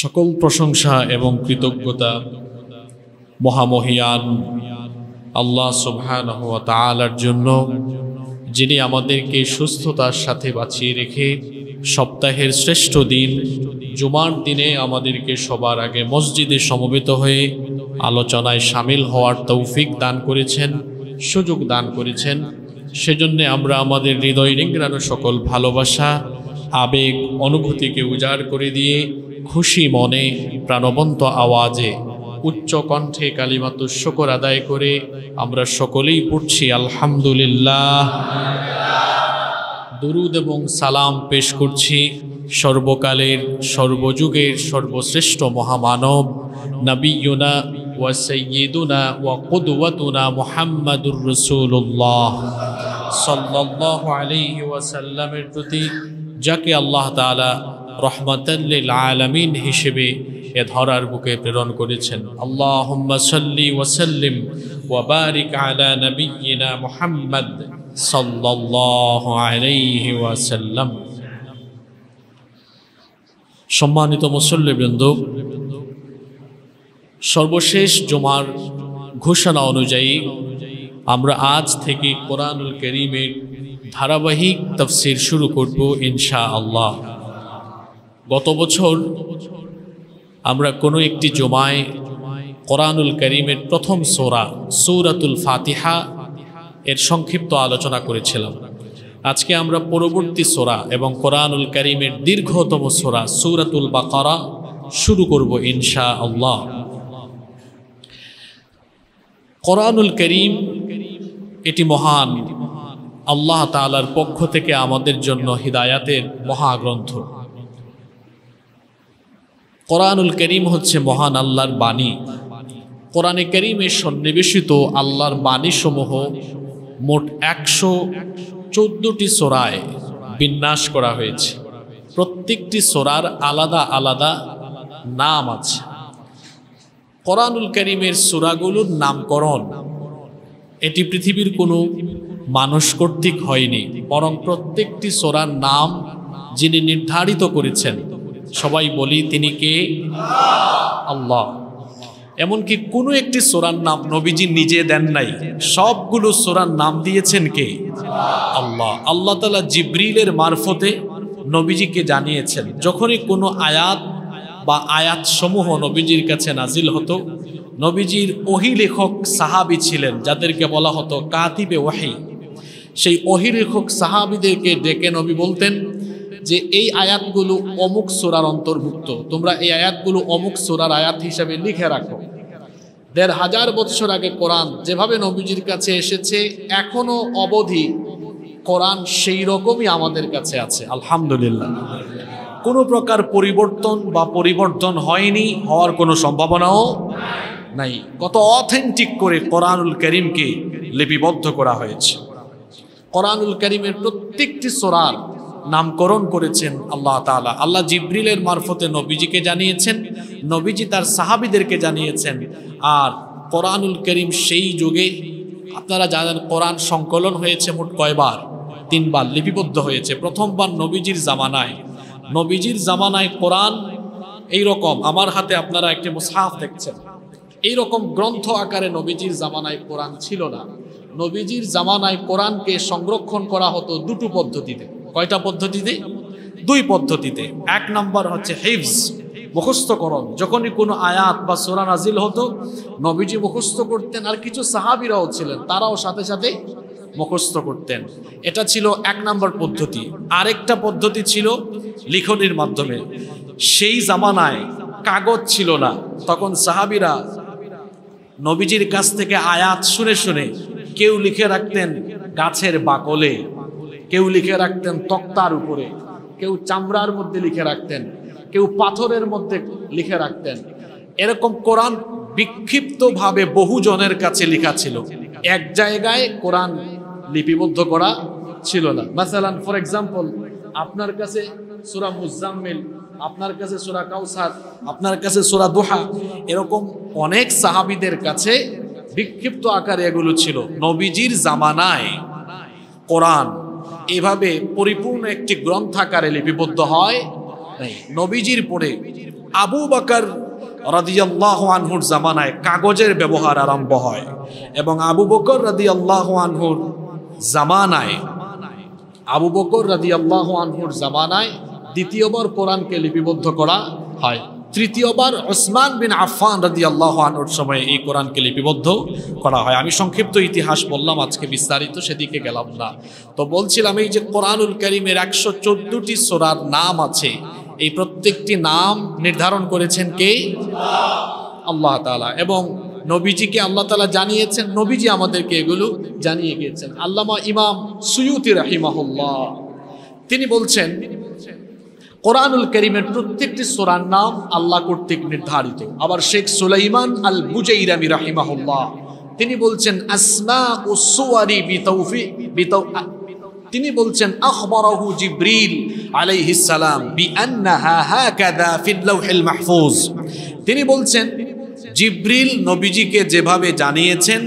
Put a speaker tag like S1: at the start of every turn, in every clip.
S1: সকল প্রশংসা এবং কৃতজ্ঞতা মহামহিয়ান আল্লাহ সুবহান তালার জন্য যিনি আমাদেরকে সুস্থতার সাথে বাঁচিয়ে রেখে সপ্তাহের শ্রেষ্ঠ দিন জুমার দিনে আমাদেরকে সবার আগে মসজিদে সমবেত হয়ে আলোচনায় সামিল হওয়ার তৌফিক দান করেছেন সুযোগ দান করেছেন সেজন্যে আমরা আমাদের হৃদয় নিগ্রানো সকল ভালোবাসা আবেগ অনুভূতিকে উজাড় করে দিয়ে খুশি মনে প্রাণবন্ত আওয়াজে উচ্চ কণ্ঠে কালিমাত শকর আদায় করে আমরা সকলেই পড়ছি আলহামদুলিল্লাহ দুরুদ এবং সালাম পেশ করছি সর্বকালের সর্বযুগের সর্বশ্রেষ্ঠ মহামানব নবীনা ওয়া সৈয়দুনা ওয়া কুদওয়াতুনা মুহাম্মাদুর রসুল্লাহ সাল্লাল্লাহু আলাইহি ওয়াসাল্লামের প্রতি যাকে আল্লাহ তাআলা রহমতাল্লিল আলামিন হিসেবে এ ধরার বুকে প্রেরণ করেছেন আল্লাহ সাল্লি ওয়াসাল্লিম ওয়াবারিক মোহাম্মদ ওয়াসাল্লাম সম্মানিত মুসল্লিবৃন্দ সর্বশেষ জমার ঘোষণা অনুযায়ী আমরা আজ থেকে কোরআনুল করিমের ধারাবাহিক তফসির শুরু করব ইনশা আল্লাহ গত বছর আমরা কোনো একটি জমায় কোরআনুল করিমের প্রথম সোরা সৌরাতুল ফাতিহা এর সংক্ষিপ্ত আলোচনা করেছিলাম আজকে আমরা পরবর্তী সোরা এবং কোরআনুল করিমের দীর্ঘতম সোরা সৌরাতুল বাকারা শুরু করব ইনশা আল্লাহ কোরআনুল করিম এটি মহান আল্লাহ তালার পক্ষ থেকে আমাদের জন্য হৃদায়াতের মহাগ্রন্থ কোরআনুল করিম হচ্ছে মহান আল্লাহর বাণী কোরআনে করিমের সন্নিবেশিত আল্লাহর বাণীসমূহ মোট একশো চোদ্দোটি সোরায় বিন্যাস করা হয়েছে প্রত্যেকটি সোরার আলাদা আলাদা নাম আছে কোরআনুল করিমের সোরাগুলোর নামকরণ এটি পৃথিবীর কোনো মানুষ কর্তৃক হয়নি বরং প্রত্যেকটি সোরার নাম যিনি নির্ধারিত করেছেন সবাই বলি তিনি কে আল্লাহ এমনকি কোনো একটি সোরার নাম নবীজি নিজে দেন নাই সবগুলো সোরার নাম দিয়েছেন কে আল্লাহ আল্লাহ তালা জিব্রিলের মারফতে নবীজিকে জানিয়েছেন যখনই কোনো আয়াত বা আয়াত সমূহ নবীজির কাছে নাজিল হতো নবীজির ওহি লেখক সাহাবি ছিলেন যাদেরকে বলা হতো কাতিবে ওয়াহি সেই ওহি লেখক সাহাবিদেরকে ডেকে নবী বলতেন যে এই আয়াতগুলো অমুক সোরার অন্তর্ভুক্ত তোমরা এই আয়াতগুলো অমুক সোরার আয়াত হিসাবে লিখে রাখো দেড় হাজার বছর আগে কোরআন যেভাবে নবীজির কাছে এসেছে এখনো অবধি কোরআন সেই রকমই আমাদের কাছে আছে আলহামদুলিল্লাহ কোনো প্রকার পরিবর্তন বা পরিবর্তন হয়নি হওয়ার কোনো সম্ভাবনাও নাই কত অথেন্টিক করে কোরআনুল করিমকে লিপিবদ্ধ করা হয়েছে কোরআনুল করিমের প্রত্যেকটি সোরার নামকরণ করেছেন আল্লাহ তালা আল্লাহ জিব্রিলের মারফতে নবীজিকে জানিয়েছেন নবীজি তার সাহাবিদেরকে জানিয়েছেন আর কোরআনুল করিম সেই যুগে আপনারা জানেন কোরআন সংকলন হয়েছে মোট কয়বার তিনবার লিপিবদ্ধ হয়েছে প্রথমবার নবীজির জামানায় নবীজির জামানায় কোরআন এই রকম আমার হাতে আপনারা একটি মুসাহ দেখছেন এই রকম গ্রন্থ আকারে নবীজির জামানায় কোরআন ছিল না নবীজির জামানায় কোরআনকে সংরক্ষণ করা হতো দুটো পদ্ধতিতে কয়টা পদ্ধতিতে দুই পদ্ধতিতে এক নম্বর হচ্ছে হিফজ মুখস্থকরণ যখনই কোনো আয়াত বা সোরা নাজিল হতো নবীজি মুখস্থ করতেন আর কিছু সাহাবিরাও ছিলেন তারাও সাথে সাথে মুখস্থ করতেন এটা ছিল এক নম্বর পদ্ধতি আরেকটা পদ্ধতি ছিল লিখনির মাধ্যমে সেই জামানায় কাগজ ছিল না তখন সাহাবিরা নবীজির কাছ থেকে আয়াত শুনে শুনে কেউ লিখে রাখতেন গাছের বাকলে কেউ লিখে রাখতেন তক্তার উপরে কেউ চামড়ার মধ্যে লিখে রাখতেন কেউ পাথরের মধ্যে লিখে রাখতেন এরকম কোরআন বিক্ষিপ্তভাবে বহুজনের কাছে লেখা ছিল এক জায়গায় কোরআন লিপিবদ্ধ করা ছিল না মাসালান ফর এক্সাম্পল আপনার কাছে সুরা মুজাম্মিল আপনার কাছে সুরা কাউসার আপনার কাছে সুরা দোহা এরকম অনেক সাহাবিদের কাছে বিক্ষিপ্ত আকারে এগুলো ছিল নবীজির জামানায় কোরআন এভাবে পরিপূর্ণ একটি গ্রন্থাকারে লিপিবদ্ধ হয় নবীজির পরে আবু বাকার রাদিয়াল্লাহ আনহুর জামানায় কাগজের ব্যবহার আরম্ভ হয় এবং আবু বকর রাদিয়াল্লাহ আনহুর জামানায় আবু বকর রাদিয়াল্লাহ আনহুর জামানায় দ্বিতীয়বার কোরআনকে লিপিবদ্ধ করা হয় তৃতীয়বার ওসমান বিন আফান রাজি আনোর সময়ে এই কোরআনকে লিপিবদ্ধ করা হয় আমি সংক্ষিপ্ত ইতিহাস বললাম আজকে বিস্তারিত সেদিকে গেলাম না তো বলছিলাম এই যে কোরআনুল করিমের একশো চোদ্দটি সোরার নাম আছে এই প্রত্যেকটি নাম নির্ধারণ করেছেন কে আল্লাহ তালা এবং নবীজিকে আল্লাহ তালা জানিয়েছেন নবীজি আমাদেরকে এগুলো জানিয়ে গিয়েছেন আল্লামা ইমাম সুয়ুতি রাহিমাহুল্লাহ তিনি বলছেন কোরআনুল করিমের প্রত্যেকটি সোরার নাম আল্লাহ কর্তৃক নির্ধারিত আবার শেখ সুলাইমান আল বুজাইরামি রাহিমাহুল্লাহ তিনি বলছেন আসমা ও সোয়ারি বিতৌফি বিতৌ তিনি বলছেন আখবরাহু জিব্রিল আলাইহিস সালাম বি আন্নাহা হাকাযা ফিল লাওহিল মাহফুজ তিনি বলছেন জিব্রিল নবীজিকে যেভাবে জানিয়েছেন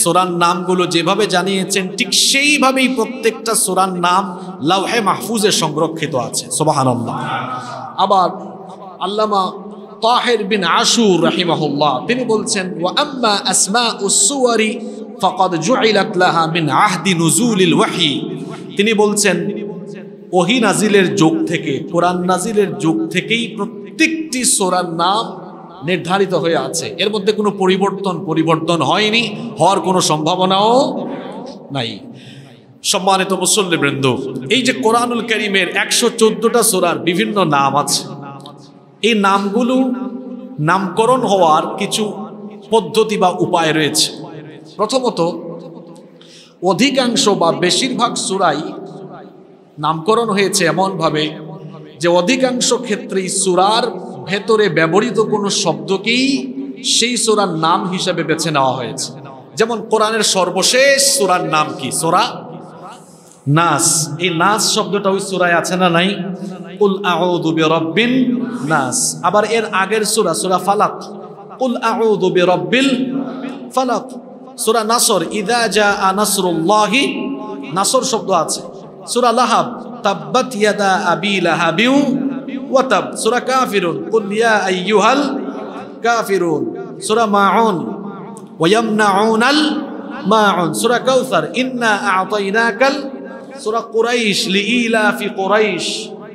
S1: সোরার নামগুলো যেভাবে জানিয়েছেন ঠিক সেইভাবেই প্রত্যেকটা সোরার নাম লাউহে মাহফুজে সংরক্ষিত আছে সোবাহান্লাহ আবার আল্লামা তাহের বিন আশুর রাহিমাহুল্লাহ তিনি বলছেন ওয়াম্মা আসমা উসুয়ারি ফকদ জুআইলাত মিন আহদি নুজুলিল ওয়াহি তিনি বলছেন ওহি নাজিলের যুগ থেকে কোরআন নাজিলের যুগ থেকেই প্রত্যেকটি সোরার নাম নির্ধারিত হয়ে আছে এর মধ্যে কোনো পরিবর্তন পরিবর্তন হয়নি হওয়ার কোনো সম্ভাবনাও নাই সম্মানিত মুসল্লিবৃন্দ এই যে কোরআনুল করিমের একশো চোদ্দটা সোরার বিভিন্ন নাম আছে এই নামগুলো নামকরণ হওয়ার কিছু পদ্ধতি বা উপায় রয়েছে প্রথমত অধিকাংশ বা বেশিরভাগ সুরাই নামকরণ হয়েছে এমনভাবে যে অধিকাংশ ক্ষেত্রেই সুরার ভেতরে ব্যবহৃত কোনো শব্দকেই সেই সোরার নাম হিসাবে বেছে নেওয়া হয়েছে যেমন কোরআনের সর্বশেষ সোরার নাম কি সোরা নাস এই নাস শব্দটা ওই সোরায় আছে না নাই কুল আউযু বিরাব্বিন নাস আবার এর আগের সোরা সোরা ফালাক কুল আউযু বিরাব্বিল ফালাক সোরা নাসর ইদা জাআ নাসরুল্লাহি নাসর শব্দ আছে সূরা লাহাব তাব্বাত ইয়াদা আবি লাহাবিউ وتب سورة كافرون قل يا أيها الكافرون سورة ماعون ويمنعون الماعون سورة كوثر إنا أعطيناك سورة قريش لإيلاف قريش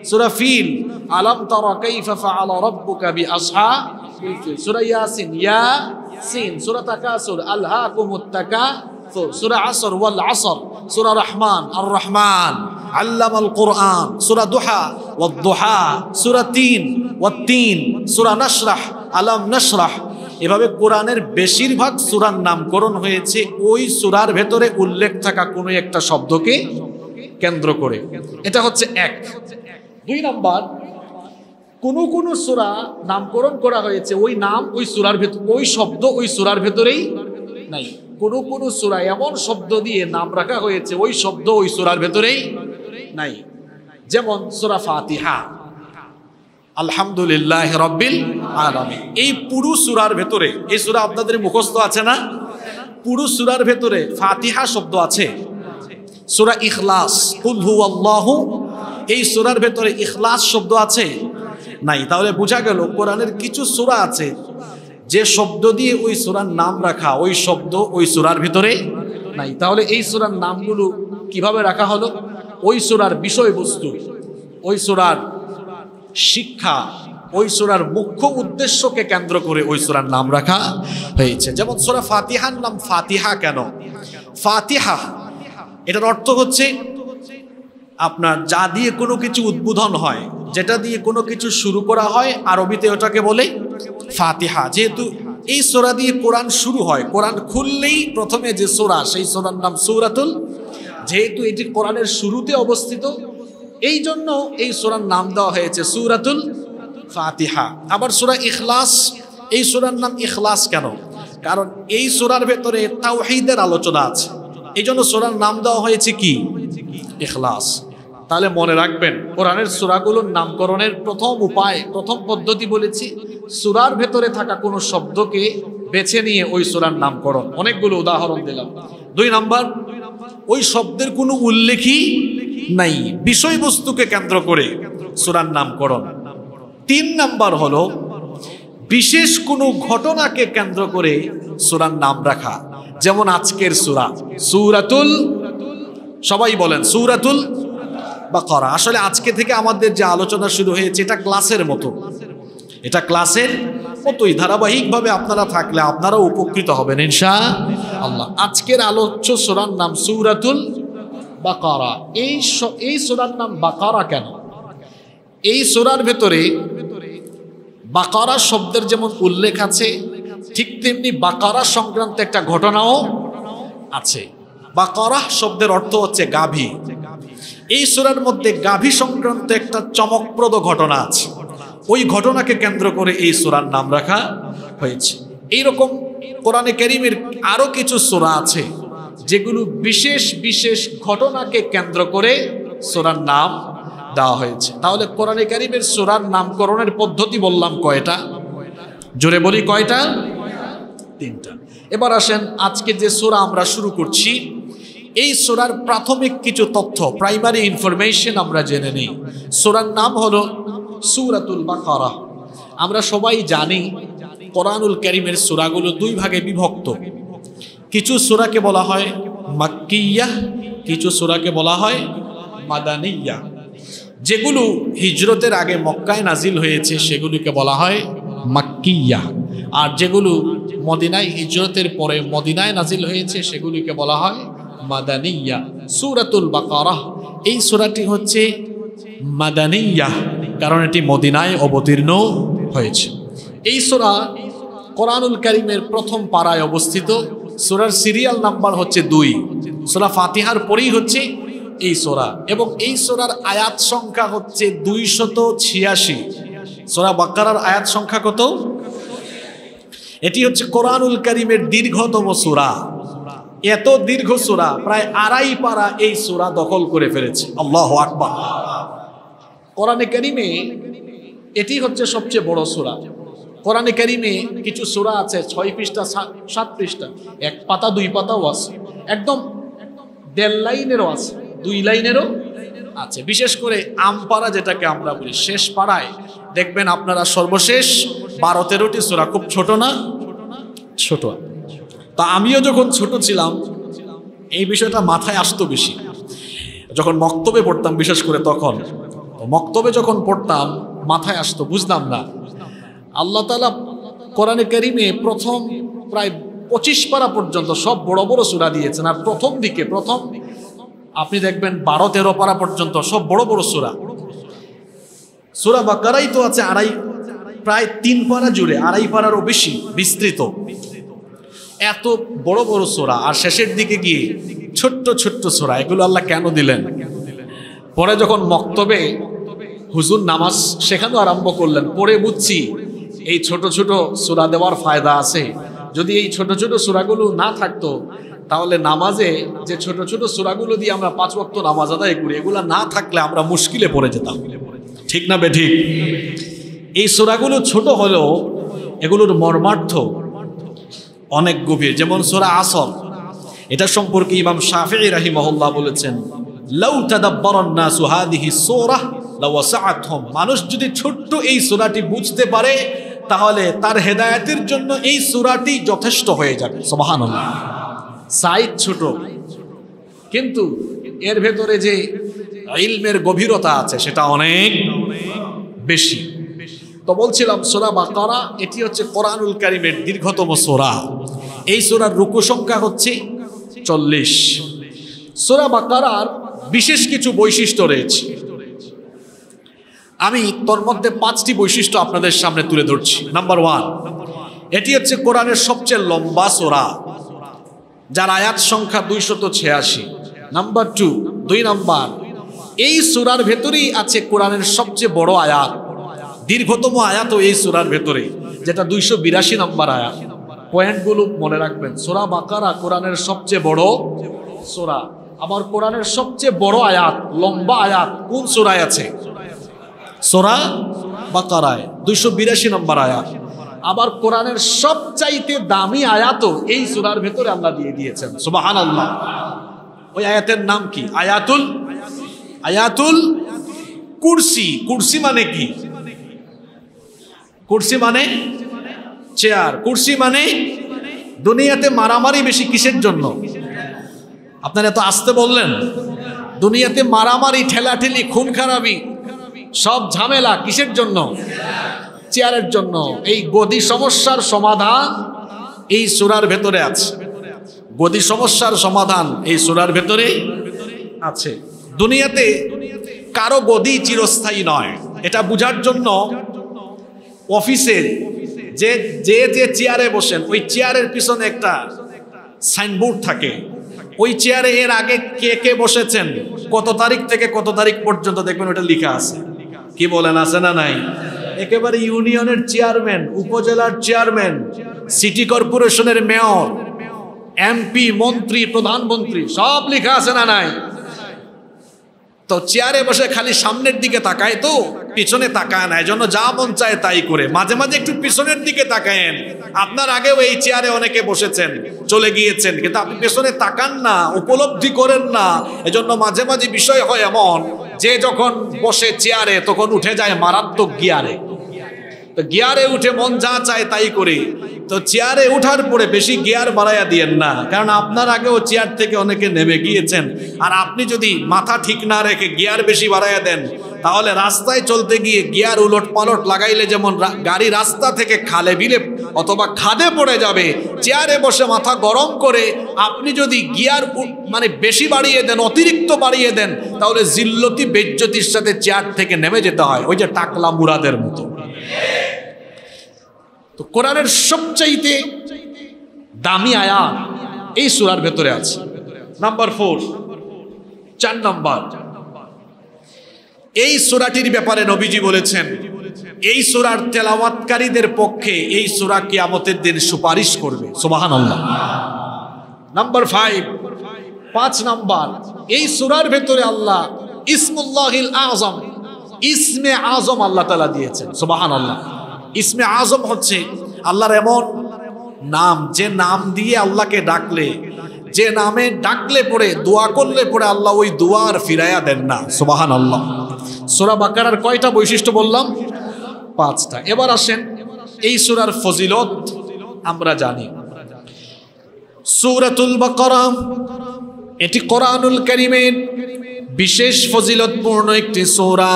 S1: سورة فيل ألم ترى كيف فعل ربك بأصحاب الفيل سورة ياسين يا سين سورة تكاسل ألهاكم التكاثر سورة عصر والعصر سورة رحمن الرحمن আল্লামাল আল কোরআন সুরা দোহা ও দোহা সুরা তিন ও তিন সুরা নাসরাহ আলাম নাসরাহ এভাবে কোরআনের বেশিরভাগ সুরার নামকরণ হয়েছে ওই সুরার ভেতরে উল্লেখ থাকা কোনো একটা শব্দকে কেন্দ্র করে এটা হচ্ছে এক দুই নাম্বার কোন কোন সুরা নামকরণ করা হয়েছে ওই নাম ওই সুরার ভেতর ওই শব্দ ওই সুরার ভেতরেই নাই কোন কোন সুরা এমন শব্দ দিয়ে নাম রাখা হয়েছে ওই শব্দ ওই সুরার ভেতরেই নাই যেমন সোরা ফাতিহা আলহামদুলিল্লাহ রব্বিল আলম এই পুরু সুরার ভেতরে এই সুরা আপনাদের মুখস্থ আছে না পুরু সুরার ভেতরে ফাতিহা শব্দ আছে সুরা ইখলাস এই সুরার ভেতরে ইখলাস শব্দ আছে নাই তাহলে বোঝা গেল কোরআনের কিছু সুরা আছে যে শব্দ দিয়ে ওই সুরার নাম রাখা ওই শব্দ ওই সুরার ভেতরে নাই তাহলে এই সুরার নামগুলো কিভাবে রাখা হলো ওই সোরার বিষয়বস্তু ওই সোরার শিক্ষা ওই সোরার মুখ্য উদ্দেশ্যকে কেন্দ্র করে ওই সোরার নাম রাখা হয়েছে যেমন সোরা ফাতিহার নাম ফাতিহা কেন ফাতিহা এটার অর্থ হচ্ছে আপনার যা দিয়ে কোনো কিছু উদ্বোধন হয় যেটা দিয়ে কোনো কিছু শুরু করা হয় আরবিতে ওটাকে বলে ফাতিহা যেহেতু এই সোরা দিয়ে কোরআন শুরু হয় কোরআন খুললেই প্রথমে যে সোরা সেই সোরার নাম সৌরাতুল যেহেতু এটি কোরআনের শুরুতে অবস্থিত এই জন্য এই সুরার নাম দেওয়া হয়েছে সুরাতুল ফাতিহা আবার সুরা ইখলাস এই সুরার নাম ইখলাস কেন কারণ এই সুরার ভেতরে তাওহিদের আলোচনা আছে এই জন্য সুরার নাম দেওয়া হয়েছে কি ইখলাস তাহলে মনে রাখবেন কোরআনের সুরাগুলোর নামকরণের প্রথম উপায় প্রথম পদ্ধতি বলেছি সুরার ভেতরে থাকা কোনো শব্দকে বেছে নিয়ে ওই সুরার নামকরণ অনেকগুলো উদাহরণ দিলাম দুই নাম্বার ওই শব্দের কোনো উল্লেখই নাই বিষয়বস্তুকে কেন্দ্র করে সুরার নামকরণ তিন নাম্বার হলো বিশেষ কোনো ঘটনাকে কেন্দ্র করে সুরার নাম রাখা যেমন আজকের সুরা সুরাতুল সবাই বলেন সুরাতুল বা করা আসলে আজকে থেকে আমাদের যে আলোচনা শুরু হয়েছে এটা ক্লাসের মতো এটা ক্লাসের মতোই ধারাবাহিকভাবে আপনারা থাকলে আপনারা উপকৃত হবেন ইনশা আল্লাহ আজকের আলোচ্য সোরার নাম সৌরাতুল বাকারা এই এই সোরার নাম বাকারা কেন এই সোরার ভেতরে বাকারা শব্দের যেমন উল্লেখ আছে ঠিক তেমনি বাকারা সংক্রান্ত একটা ঘটনাও আছে বাকারা শব্দের অর্থ হচ্ছে গাভী এই সোরার মধ্যে গাভী সংক্রান্ত একটা চমকপ্রদ ঘটনা আছে ওই ঘটনাকে কেন্দ্র করে এই সুরার নাম রাখা হয়েছে এইরকম কোরআনে ক্যারিমের আরও কিছু সোরা আছে যেগুলো বিশেষ বিশেষ ঘটনাকে কেন্দ্র করে সোরার নাম দেওয়া হয়েছে তাহলে কোরআনে ক্যারিমের সোরার নামকরণের পদ্ধতি বললাম কয়টা জোরে বলি কয়টা তিনটা এবার আসেন আজকে যে সোরা আমরা শুরু করছি এই সোরার প্রাথমিক কিছু তথ্য প্রাইমারি ইনফরমেশন আমরা জেনে নিই সোরার নাম হলো সুরাতুল বাকারা আমরা সবাই জানি কোরআনুল করিমের সুরাগুলো দুই ভাগে বিভক্ত কিছু সুরাকে বলা হয় মাক্কিয়া কিছু সুরাকে বলা হয় মাদানিয়া যেগুলো হিজরতের আগে মক্কায় নাজিল হয়েছে সেগুলোকে বলা হয় মাক্কিয়া আর যেগুলো মদিনায় হিজরতের পরে মদিনায় নাজিল হয়েছে সেগুলিকে বলা হয় মাদানিয়া সুরাতুল বাকারাহ এই সুরাটি হচ্ছে মাদানিয়া কারণ এটি মদিনায় অবতীর্ণ হয়েছে এই সোরা কোরআনুল করিমের প্রথম পাড়ায় অবস্থিত সোরার সিরিয়াল নাম্বার হচ্ছে দুই সোরা ফাতিহার পরেই হচ্ছে এই সোরা এবং এই সোরার আয়াত সংখ্যা হচ্ছে দুইশত ছিয়াশি সোরা বাক্কার আয়াত সংখ্যা কত এটি হচ্ছে কোরআনুল করিমের দীর্ঘতম সোরা এত দীর্ঘ সোরা প্রায় আড়াই পারা এই সোরা দখল করে ফেলেছে আল্লাহ আকবা কোরআনে কারিমে এটি হচ্ছে সবচেয়ে বড় সুরা কোরআনে কারিমে কিছু সুরা আছে ছয় পৃষ্ঠা সাত পৃষ্ঠা এক পাতা দুই পাতাও আছে একদম দেড় লাইনেরও আছে দুই লাইনেরও আছে বিশেষ করে আমপাড়া যেটাকে আমরা বলি শেষ পাড়ায় দেখবেন আপনারা সর্বশেষ বারো তেরোটি সুরা খুব ছোট না ছোট তা আমিও যখন ছোট ছিলাম এই বিষয়টা মাথায় আসতো বেশি যখন বক্তব্যে পড়তাম বিশেষ করে তখন মক্তবে যখন পড়তাম মাথায় আসতো বুঝতাম না আল্লাহ তালা কোরআনে কারিমে প্রথম প্রায় পঁচিশ পারা পর্যন্ত সব বড় বড় সুরা দিয়েছেন আর প্রথম দিকে প্রথম আপনি দেখবেন বারো তেরো পারা পর্যন্ত সব বড় বড় সুরা সুরা কারাই তো আছে আড়াই প্রায় তিন পারা জুড়ে আড়াই পারারও বেশি বিস্তৃত এত বড় বড় সোরা আর শেষের দিকে গিয়ে ছোট্ট ছোট্ট সোরা এগুলো আল্লাহ কেন দিলেন পরে যখন মক্তবে হুজুর নামাজ সেখানেও আরম্ভ করলেন পড়ে বুঝছি এই ছোট ছোট সুরা দেওয়ার ফায়দা আছে যদি এই ছোট ছোট সুরাগুলো না থাকতো তাহলে নামাজে যে ছোট ছোট সুরাগুলো দিয়ে আমরা পাঁচ বক্ত নামাজ আদায় করি এগুলো না থাকলে আমরা মুশকিলে পড়ে যেতাম ঠিক না বেঠি এই সুরাগুলো ছোট হলেও এগুলোর মর্মার্থ অনেক গভীর যেমন সোরা আসর এটা সম্পর্কে ইমাম শাহি রাহিমহল্লা বলেছেন লাউ তাদাব্বরন্না সুহাদিহি সোরা মানুষ যদি ছোট্ট এই সুরাটি বুঝতে পারে তাহলে তার হেদায়েতের জন্য এই সুরাটি যথেষ্ট হয়ে যাবে সমাহান সাইজ ছোট কিন্তু এর ভেতরে যে ইলমের গভীরতা আছে সেটা অনেক বেশি তো বলছিলাম সোরা বাকারা এটি হচ্ছে কোরআনুল কারিমের দীর্ঘতম সোরা এই সোরার রুকু সংখ্যা হচ্ছে চল্লিশ সোরা বাকারার বিশেষ কিছু বৈশিষ্ট্য রয়েছে আমি তোর মধ্যে পাঁচটি বৈশিষ্ট্য আপনাদের সামনে তুলে ধরছি নাম্বার ওয়ান এটি হচ্ছে কোরআনের সবচেয়ে লম্বা সোরা যার আয়াত সংখ্যা দুইশত ছিয়াশি নাম্বার টু দুই নাম্বার এই সুরার ভেতরেই আছে কোরআনের সবচেয়ে বড় আয়াত দীর্ঘতম আয়াতও এই সুরার ভেতরে যেটা দুইশো বিরাশি নম্বর আয়াত পয়েন্টগুলো মনে রাখবেন সোরা বাকারা কোরআনের সবচেয়ে বড় সোরা আবার কোরআনের সবচেয়ে বড় আয়াত লম্বা আয়াত কোন সোরায় আছে সোরা বাকারায় দুইশো বিরাশি নম্বর আয়াত আবার কোরআনের সবচাইতে দামি আয়াত এই সুরার ভেতরে আল্লাহ দিয়ে দিয়েছেন সুবাহান আল্লাহ ওই আয়াতের নাম কি আয়াতুল আয়াতুল কুরসি কুরসি মানে কি কুরসি মানে চেয়ার কুরসি মানে দুনিয়াতে মারামারি বেশি কিসের জন্য আপনারা এত আসতে বললেন দুনিয়াতে মারামারি ঠেলাঠেলি খুন খারাপি সব ঝামেলা কিসের জন্য চেয়ারের জন্য এই গদি সমস্যার সমাধান এই সুরার ভেতরে আছে গদি সমস্যার সমাধান এই সুরার ভেতরে আছে দুনিয়াতে কারো গদি চিরস্থায়ী নয় এটা বুঝার জন্য অফিসের যে যে যে চেয়ারে বসেন ওই চেয়ারের পিছনে একটা সাইনবোর্ড থাকে ওই চেয়ারে এর আগে কে কে বসেছেন কত তারিখ থেকে কত তারিখ পর্যন্ত দেখবেন ওটা লেখা আছে কি বলেন আছে না নাই একেবারে ইউনিয়নের চেয়ারম্যান উপজেলার চেয়ারম্যান সিটি কর্পোরেশনের মেয়র এমপি মন্ত্রী প্রধানমন্ত্রী সব লেখা আছে না নাই তো চেয়ারে বসে খালি সামনের দিকে তাকায় তো পিছনে তাকায় না এজন্য যা মন চায় তাই করে মাঝে মাঝে একটু পিছনের দিকে তাকায়েন আপনার আগেও এই চেয়ারে অনেকে বসেছেন চলে গিয়েছেন কিন্তু আপনি পেছনে তাকান না উপলব্ধি করেন না এজন্য মাঝে মাঝে বিষয় হয় এমন যে যখন বসে চেয়ারে তখন উঠে যায় মারাত্মক গিয়ারে তো গিয়ারে উঠে মন যা চায় তাই করে তো চেয়ারে উঠার পরে বেশি গিয়ার বাড়াইয়া দিয়েন না কারণ আপনার আগেও চেয়ার থেকে অনেকে নেমে গিয়েছেন আর আপনি যদি মাথা ঠিক না রেখে গিয়ার বেশি বাড়াইয়া দেন তাহলে রাস্তায় চলতে গিয়ে গিয়ার উলট পালট লাগাইলে যেমন গাড়ি রাস্তা থেকে খালে বিলে অথবা খাদে পড়ে যাবে চেয়ারে বসে মাথা গরম করে আপনি যদি গিয়ার মানে বেশি বাড়িয়ে দেন অতিরিক্ত বাড়িয়ে দেন তাহলে জিল্লতি বেজ্জতির সাথে চেয়ার থেকে নেমে যেতে হয় ওই যে টাকলা মুরাদের মতো তো কোরআনের সবচাইতে দামি আয়াত এই সুরার ভেতরে আছে নাম্বার ফোর চার নাম্বার এই সুরাটির ব্যাপারে নবীজি বলেছেন এই সুরার তেলাওয়াতকারীদের পক্ষে এই সুরা কিয়ামতের দিন সুপারিশ করবে সোবাহান আল্লাহ নাম্বার ফাইভ পাঁচ নাম্বার এই সুরার ভেতরে আল্লাহ ইসমুল্লাহিল আজম ইসমে আজম আল্লাহ তালা দিয়েছেন সোবাহান আল্লাহ ইসমে আজম হচ্ছে আল্লাহর এমন নাম যে নাম দিয়ে আল্লাহকে ডাকলে যে নামে ডাকলে পরে দোয়া করলে পরে আল্লাহ ওই দোয়ার ফিরাইয়া দেন না সোবাহান আল্লাহ সোরা বাকারার কয়টা বৈশিষ্ট্য বললাম পাঁচটা এবার আসেন এই সুরার ফজিলত আমরা জানি সুরাতুল বাকরাম এটি কোরআনুল করিমের বিশেষ ফজিলতপূর্ণ একটি সৌরা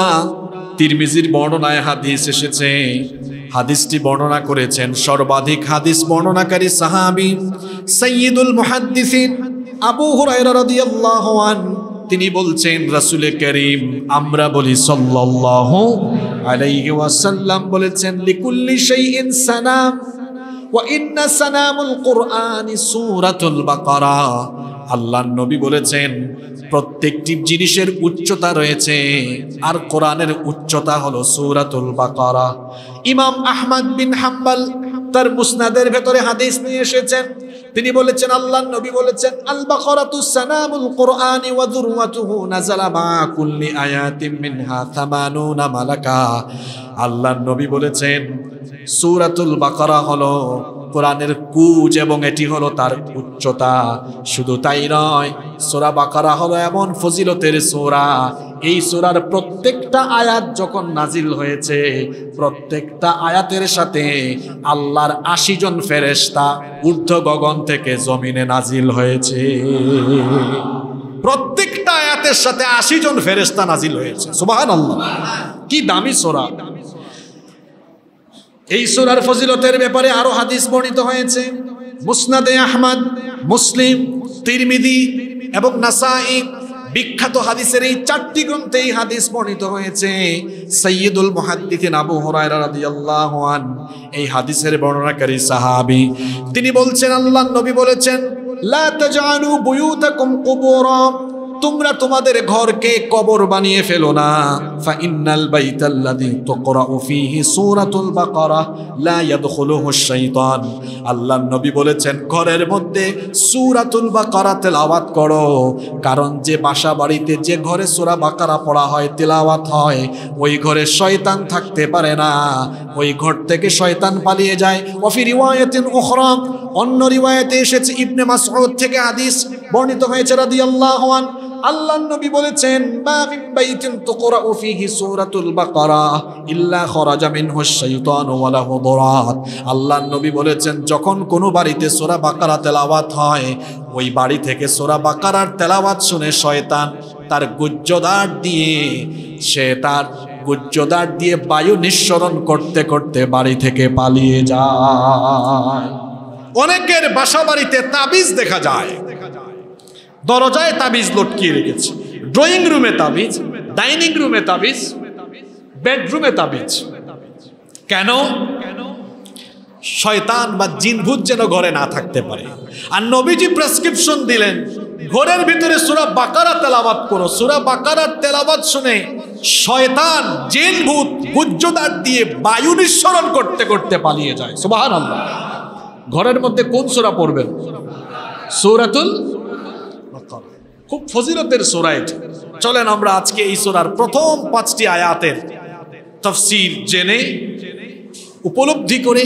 S1: তিরমিজির বর্ণনায় হাদিস এসেছে হাদিসটি বর্ণনা করেছেন সর্বাধিক হাদিস বর্ণনাকারী সাহাবি সৈয়দুল মুহাদ্দিসিন আবু হুরায়রা রাদিয়াল্লাহু আন তিনি বলছেন রাসূলে করিম আমরা বলি সাল্লাল্লাহু আলাইহি ওয়াসাল্লাম বলেছেন লিকুল্লি শাইইন সানাম ওয়া ইন্না সানামুল কুরআনি সূরাতুল বাকারা আল্লাহর নবী বলেছেন প্রত্যেকটি জিনিসের উচ্চতা রয়েছে আর কোরআনের উচ্চতা হলো সৌরাতুল বাকারা ইমাম আহমদ বিন হাম্বাল তার মুসনাদের ভেতরে হাদিস নিয়ে এসেছেন তিনি বলেছেন আল্লাহ নবী বলেছেন আল বাকারাতু সানামুল কোরআনি ওয়া যুরওয়াতুহু নাযালা মা কুল্লি আয়াতিন মিনহা 80 মালাকা আল্লাহ নবী বলেছেন সুরাতুল বাকারা হলো কোরআনের কুজ এবং এটি হলো তার উচ্চতা শুধু তাই নয় সোরা বাকারা হলো এমন ফজিলতের সোরা এই সোরার প্রত্যেকটা আয়াত যখন নাজিল হয়েছে প্রত্যেকটা আয়াতের সাথে আল্লাহর আশি জন ফেরেস্তা ঊর্ধ্ব গগন থেকে জমিনে নাজিল হয়েছে প্রত্যেকটা আয়াতের সাথে আশি জন ফেরেস্তা নাজিল হয়েছে সুবাহ আল্লাহ কি দামি সোরা এই সুরার ফজিলতের ব্যাপারে আরো হাদিস বর্ণিত হয়েছে মুসনাদে আহমদ মুসলিম তিরমিদি এবং নাসাই বিখ্যাত হাদিসের এই চারটি গ্রন্থে এই হাদিস বর্ণিত হয়েছে সৈয়দুল মহাদ্দিন আবু হরাইরাদিয়াল্লাহান এই হাদিসের বর্ণনাকারী সাহাবি তিনি বলছেন আল্লাহ নবী বলেছেন লা তাজআলু বুয়ুতাকুম কুবুরা তোমরা তোমাদের ঘরকে কবর বানিয়ে ফেলো না ফা ইন্নাল বাইতাল্লাযী তুকরাউ ফীহি সূরাতুল বাকারা লা ইয়াদখুলুহুশ শাইতান আল্লাহর নবী বলেছেন ঘরের মধ্যে সূরাতুল বাকারা তেলাওয়াত করো কারণ যে বাসা বাড়িতে যে ঘরে সূরা বাকারা পড়া হয় তেলাওয়াত হয় ওই ঘরে শয়তান থাকতে পারে না ওই ঘর থেকে শয়তান পালিয়ে যায় ওয়া ফি রিওয়ায়াতিন উখরা অন্য রিওয়ায়তে এসেছে ইবনে মাসউদ থেকে হাদিস বর্ণিত হয়েছে রাদিয়াল্লাহু আন আল্লাহ নবী বলেছেন মা মিন বাইতিন তুকরাউ ফিহি সূরাতুল বাকারা ইল্লা খরাজা মিনহু শাইতান ওয়া লাহু দুরাত আল্লাহ নবী বলেছেন যখন কোনো বাড়িতে সূরা বাকারা তেলাওয়াত হয় ওই বাড়ি থেকে সূরা বাকারার তেলাওয়াত শুনে শয়তান তার গুজ্জদার দিয়ে সে তার গুজ্জদার দিয়ে বায়ু নিঃসরণ করতে করতে বাড়ি থেকে পালিয়ে যায় অনেকের বাসা বাড়িতে তাবিজ দেখা যায় দরজায় তাবিজ লটকিয়ে রেখেছে ড্রয়িং রুমে তাবিজ ডাইনিং রুমে তাবিজ বেডরুমে তাবিজ কেন শয়তান বা জিনভূত যেন ঘরে না থাকতে পারে আর নবীজি প্রেসক্রিপশন দিলেন ঘরের ভিতরে সুরা বাকারা তেলাবাত করো সুরা বাকারার তেলাবাত শুনে শয়তান জিনভূত ভূত গুজ্জদার দিয়ে বায়ু নিঃসরণ করতে করতে পালিয়ে যায় সুবাহ আল্লাহ ঘরের মধ্যে কোন সোরা পড়বেন সৌরাতুল খুব ফজিলতের সোরা এটি চলেন আমরা আজকে এই সোরার প্রথম পাঁচটি আয়াতের তফসিল জেনে উপলব্ধি করে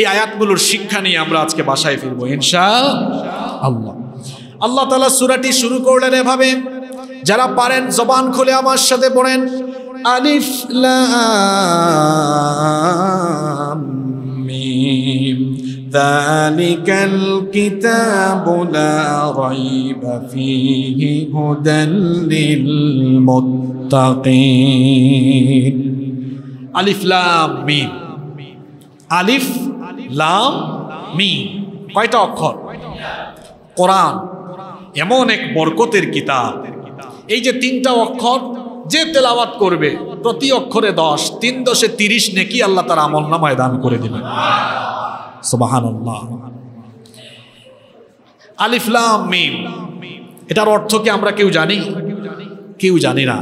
S1: এই আয়াতগুলোর শিক্ষা নিয়ে আমরা আজকে বাসায় ফিরব ইনশা আল্লাহ আল্লাহ তালা সুরাটি শুরু করলেন এভাবে যারা পারেন জবান খুলে আমার সাথে পড়েন আলিফ লাম মিম ذلك الكتاب لا ريب فيه هدى للمتقين আলিফ লাম মিম আলিফ লাম মিম কয়টা অক্ষর কোরআন এমন এক বরকতের কিতাব এই যে তিনটা অক্ষর যে তেলাওয়াত করবে প্রতি অক্ষরে দশ তিন দশে তিরিশ নেকি আল্লাহ তার আমল নামায় দান করে দিবে আলিফলাম এটার অর্থ কি আমরা কেউ জানি কেউ জানি না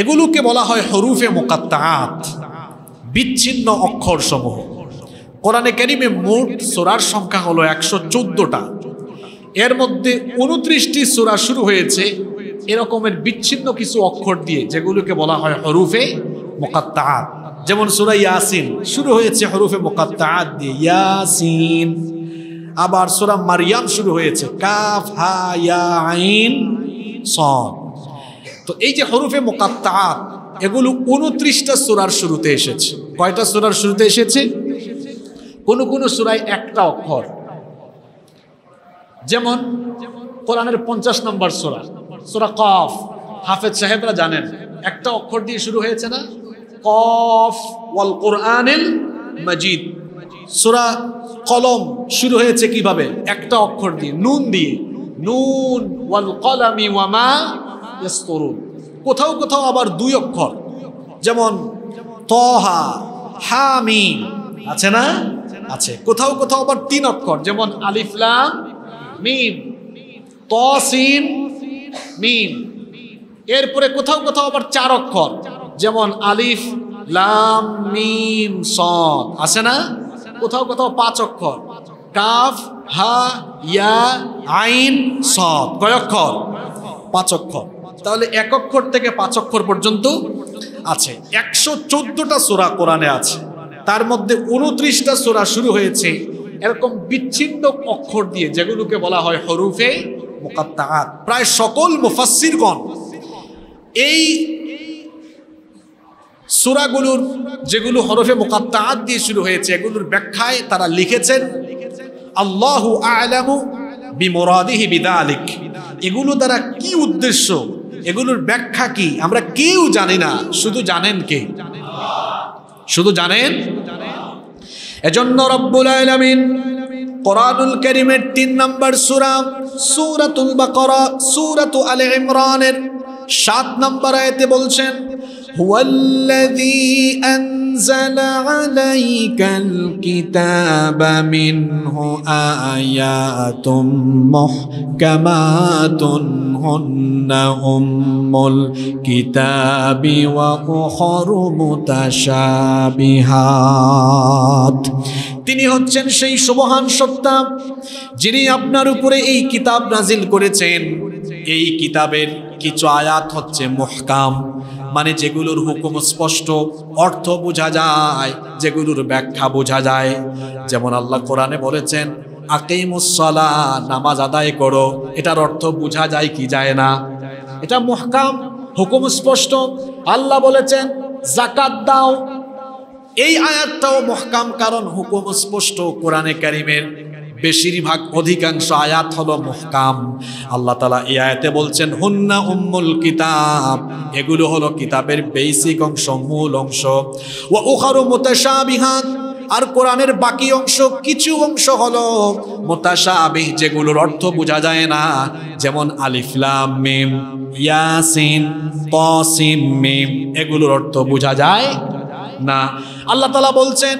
S1: এগুলোকে বলা হয় হরুফে মোকাত্তাত বিচ্ছিন্ন অক্ষর সমূহ কোরআনে ক্যারিমে মোট সোরার সংখ্যা হলো একশো চোদ্দোটা এর মধ্যে উনত্রিশটি সোরা শুরু হয়েছে এরকমের বিচ্ছিন্ন কিছু অক্ষর দিয়ে যেগুলোকে বলা হয় হরুফে মোকাত্তাআত যেমন সুরা ইয়াসিন শুরু হয়েছে হরুফে মোকাত্তাআত দিয়ে ইয়াসিন আবার সুরা মারিয়াম শুরু হয়েছে কাফ হা ইয়া আইন সন তো এই যে হরুফে মোকাত্তাআত এগুলো উনত্রিশটা সুরার শুরুতে এসেছে কয়টা সুরার শুরুতে এসেছে কোনো কোনো সুরায় একটা অক্ষর যেমন কোরআনের পঞ্চাশ নম্বর সোরা সোরা কাফ হাফেজ সাহেবরা জানেন একটা অক্ষর দিয়ে শুরু হয়েছে না কফ ওয়াল কোরআনিল মজিদ সুরা কলম শুরু হয়েছে কিভাবে একটা অক্ষর দিয়ে নুন দিয়ে নুন ওয়াল কলামি ওয়ামা ইস্তরুন কোথাও কোথাও আবার দুই অক্ষর যেমন তহা হামিম আছে না আছে কোথাও কোথাও আবার তিন অক্ষর যেমন আলিফ আলিফলাম মিম তসিন মিম এরপরে কোথাও কোথাও আবার চার অক্ষর যেমন আলিফ লাম মিম সদ আছে না কোথাও কোথাও পাঁচ অক্ষর কাফ হা ইয়া আইন সদ কয় অক্ষর পাঁচ অক্ষর তাহলে এক অক্ষর থেকে পাঁচ অক্ষর পর্যন্ত আছে একশো চোদ্দটা সোরা কোরআনে আছে তার মধ্যে উনত্রিশটা সোরা শুরু হয়েছে এরকম বিচ্ছিন্ন অক্ষর দিয়ে যেগুলোকে বলা হয় হরুফে মোকাত্তাহাত প্রায় সকল মুফাসিরগণ এই সুরাগুলোর যেগুলো হরফে মোকাত্তাত দিয়ে শুরু হয়েছে এগুলোর ব্যাখ্যায় তারা লিখেছেন আল্লাহু আলামু বিমরাদিহি বিদা আলিক এগুলো দ্বারা কি উদ্দেশ্য এগুলোর ব্যাখ্যা কি আমরা কেউ জানি না শুধু জানেন কে শুধু জানেন এজন্য রব্বুল আলামিন কোরআনুল করিমের তিন নম্বর সুরা সুরাতুল বাকরা সুরাতু আলে ইমরানের সাত নম্বর আয়তে বলছেন هو الذي أنزل عليك الكتاب منه آيات محكمات هن أم الكتاب وأخر متشابهات তিনি হচ্ছেন সেই সুবহান সত্তা যিনি আপনার উপরে এই কিতাব নাজিল করেছেন এই কিতাবের কিছু আয়াত হচ্ছে মোহকাম মানে যেগুলোর হুকুম স্পষ্ট অর্থ বোঝা যায় যেগুলোর ব্যাখ্যা বোঝা যায় যেমন আল্লাহ কোরআনে বলেছেন আকেমুসলা নামাজ আদায় করো এটার অর্থ বোঝা যায় কি যায় না এটা মহকাম হুকুম স্পষ্ট আল্লাহ বলেছেন জাকাত দাও এই আয়াতটাও মহকাম কারণ হুকুম স্পষ্ট কোরআনে কারিমের বেশিরভাগ অধিকাংশ আয়াত হলো মুহকাম আল্লাহ তালা এই আয়াতে বলছেন হুন্না উম্মুল কিতাব এগুলো হলো কিতাবের বেসিক অংশ মূল অংশ ও উহারু মোতাসাবিহাত আর কোরআনের বাকি অংশ কিছু অংশ হলো মোতাসাবিহ যেগুলোর অর্থ বোঝা যায় না যেমন আলিফলাম মিম ইয়াসিন তসিম মিম এগুলোর অর্থ বোঝা যায় না আল্লাহ তালা বলছেন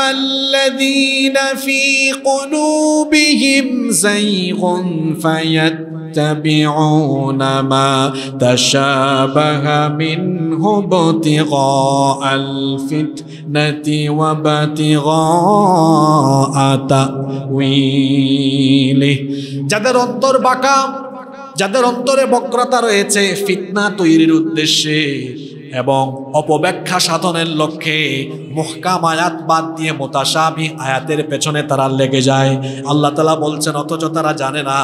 S1: فَأَمَّا الَّذِينَ فِي قُلُوبِهِمْ زَيْغٌ فَيَتَّبِعُونَ مَا تَشَابَهَ مِنْهُ ابْتِغَاءَ الْفِتْنَةِ وَابْتِغَاءَ تَأْوِيلِهِ যাদের অন্তর বাঁকা যাদের অন্তরে বক্রতা রয়েছে ফিতনা তৈরির উদ্দেশ্যে এবং অপব্যাখ্যা সাধনের লক্ষ্যে মুহকাম আয়াত বাদ দিয়ে মোতাসাবি আয়াতের পেছনে তারা লেগে যায় আল্লাহ তালা বলছেন অথচ তারা জানে না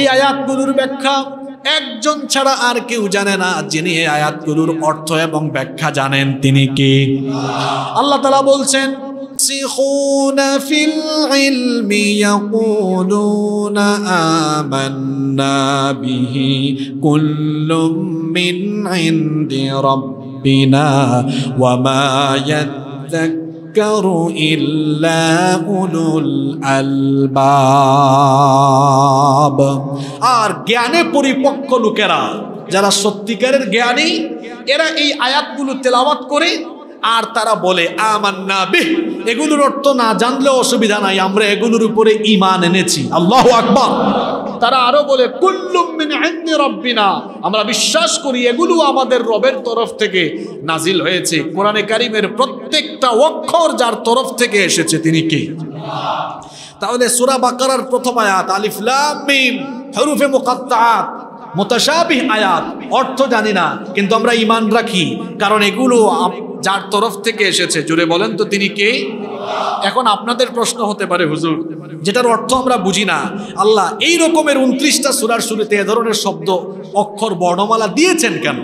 S1: এই আয়াতগুলোর ব্যাখ্যা একজন ছাড়া আর কেউ জানে না যিনি এই আয়াতগুলোর অর্থ এবং ব্যাখ্যা জানেন তিনি কি আল্লাহ তালা বলছেন الراسخون في العلم يقولون آمنا به كل من عند ربنا وما يذكر إلا أولو الألباب আর জ্ঞানে পরিপক্ক লোকেরা যারা সত্যিকারের জ্ঞানী এরা এই আয়াতগুলো তেলাওয়াত করে আর তারা বলে আমান্না বিহ এগুলোর অর্থ না জানলেও অসুবিধা নাই আমরা এগুলোর উপরে ইমান এনেছি আল্লাহ আকবর তারা আরো বলে রব্বিনা আমরা বিশ্বাস করি এগুলো আমাদের রবের তরফ থেকে নাজিল হয়েছে কোরআনে কারিমের প্রত্যেকটা অক্ষর যার তরফ থেকে এসেছে তিনি কে তাহলে সুরা বাকার প্রথম আয়াত আলিফলাম হরুফে মুকাত্তাত মোতাসাবি আয়াত অর্থ জানি না কিন্তু আমরা ইমান রাখি কারণ এগুলো যার তরফ থেকে এসেছে জুড়ে বলেন তো তিনি কে এখন আপনাদের প্রশ্ন হতে পারে হুজুর যেটার অর্থ আমরা বুঝি না আল্লাহ এই রকমের উনত্রিশটা সুরার শুরুতে এ ধরনের শব্দ অক্ষর বর্ণমালা দিয়েছেন কেন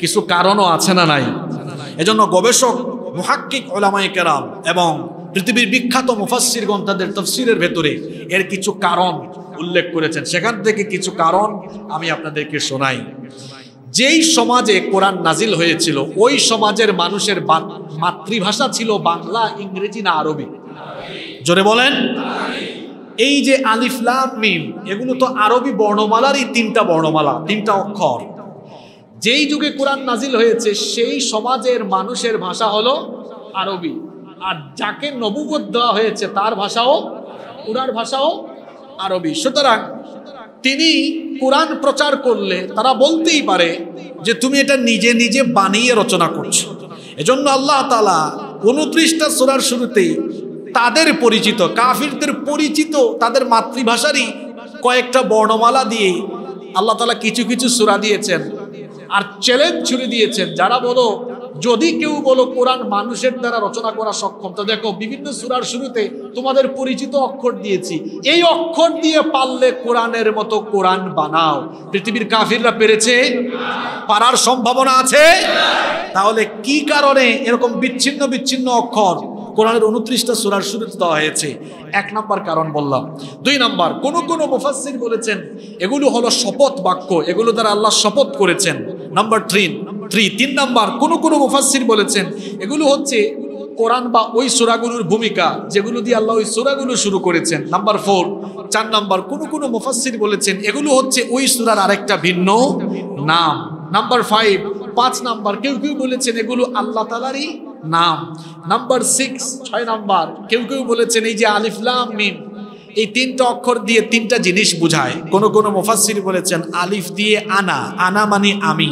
S1: কিছু কারণও আছে না নাই এজন্য গবেষক মুহাক্কিক ওলামায় কেরাম এবং পৃথিবীর বিখ্যাত মুফাসির তাদের তফসিরের ভেতরে এর কিছু কারণ উল্লেখ করেছেন সেখান থেকে কিছু কারণ আমি আপনাদেরকে শোনাই যেই সমাজে কোরআন নাজিল হয়েছিল ওই সমাজের মানুষের মাতৃভাষা ছিল বাংলা ইংরেজি না আরবি জোরে বলেন এই যে আলিফলাম মিম এগুলো তো আরবি বর্ণমালারই তিনটা বর্ণমালা তিনটা অক্ষর যেই যুগে কোরআন নাজিল হয়েছে সেই সমাজের মানুষের ভাষা হলো আরবি আর যাকে নবুবোধ দেওয়া হয়েছে তার ভাষাও উনার ভাষাও আরবি সুতরাং তিনি কোরআন প্রচার করলে তারা বলতেই পারে যে তুমি এটা নিজে নিজে বানিয়ে রচনা করছো এজন্য আল্লাহ তালা উনত্রিশটা সোরার শুরুতেই তাদের পরিচিত কাফিরদের পরিচিত তাদের মাতৃভাষারই কয়েকটা বর্ণমালা দিয়ে আল্লাহ তালা কিছু কিছু সুরা দিয়েছেন আর চ্যালেঞ্জ ছুড়ে দিয়েছেন যারা বলো যদি কেউ বলো কোরআন মানুষের দ্বারা রচনা করা সক্ষম তো দেখো বিভিন্ন সুরার শুরুতে তোমাদের পরিচিত অক্ষর দিয়েছি এই অক্ষর দিয়ে পারলে কোরআনের মতো কোরআন বানাও পৃথিবীর কাফিররা পেরেছে পারার সম্ভাবনা আছে তাহলে কি কারণে এরকম বিচ্ছিন্ন বিচ্ছিন্ন অক্ষর কোরআনের উনত্রিশটা সুরার শুরুতে দেওয়া হয়েছে এক নম্বর কারণ বললাম দুই নম্বর কোন কোনো মুফাসির বলেছেন এগুলো হলো শপথ বাক্য এগুলো দ্বারা আল্লাহ শপথ করেছেন নাম্বার থ্রি থ্রি তিন নাম্বার কোন কোন মুফাসির বলেছেন এগুলো হচ্ছে কোরআন বা ওই সুরাগুলোর ভূমিকা যেগুলো দিয়ে আল্লাহ ওই সুরাগুলো শুরু করেছেন নাম্বার ফোর চার নাম্বার কোন কোন মুফাসির বলেছেন এগুলো হচ্ছে ওই সুরার আরেকটা ভিন্ন নাম নাম্বার ফাইভ পাঁচ নাম্বার কেউ কেউ বলেছেন এগুলো আল্লাহ তালারই নাম নাম্বার সিক্স ছয় নাম্বার কেউ কেউ বলেছেন এই যে আলিফলাম মিম এই তিনটা অক্ষর দিয়ে তিনটা জিনিস বুঝায় কোন কোন মুফাসির বলেছেন আলিফ দিয়ে আনা আনা মানে আমি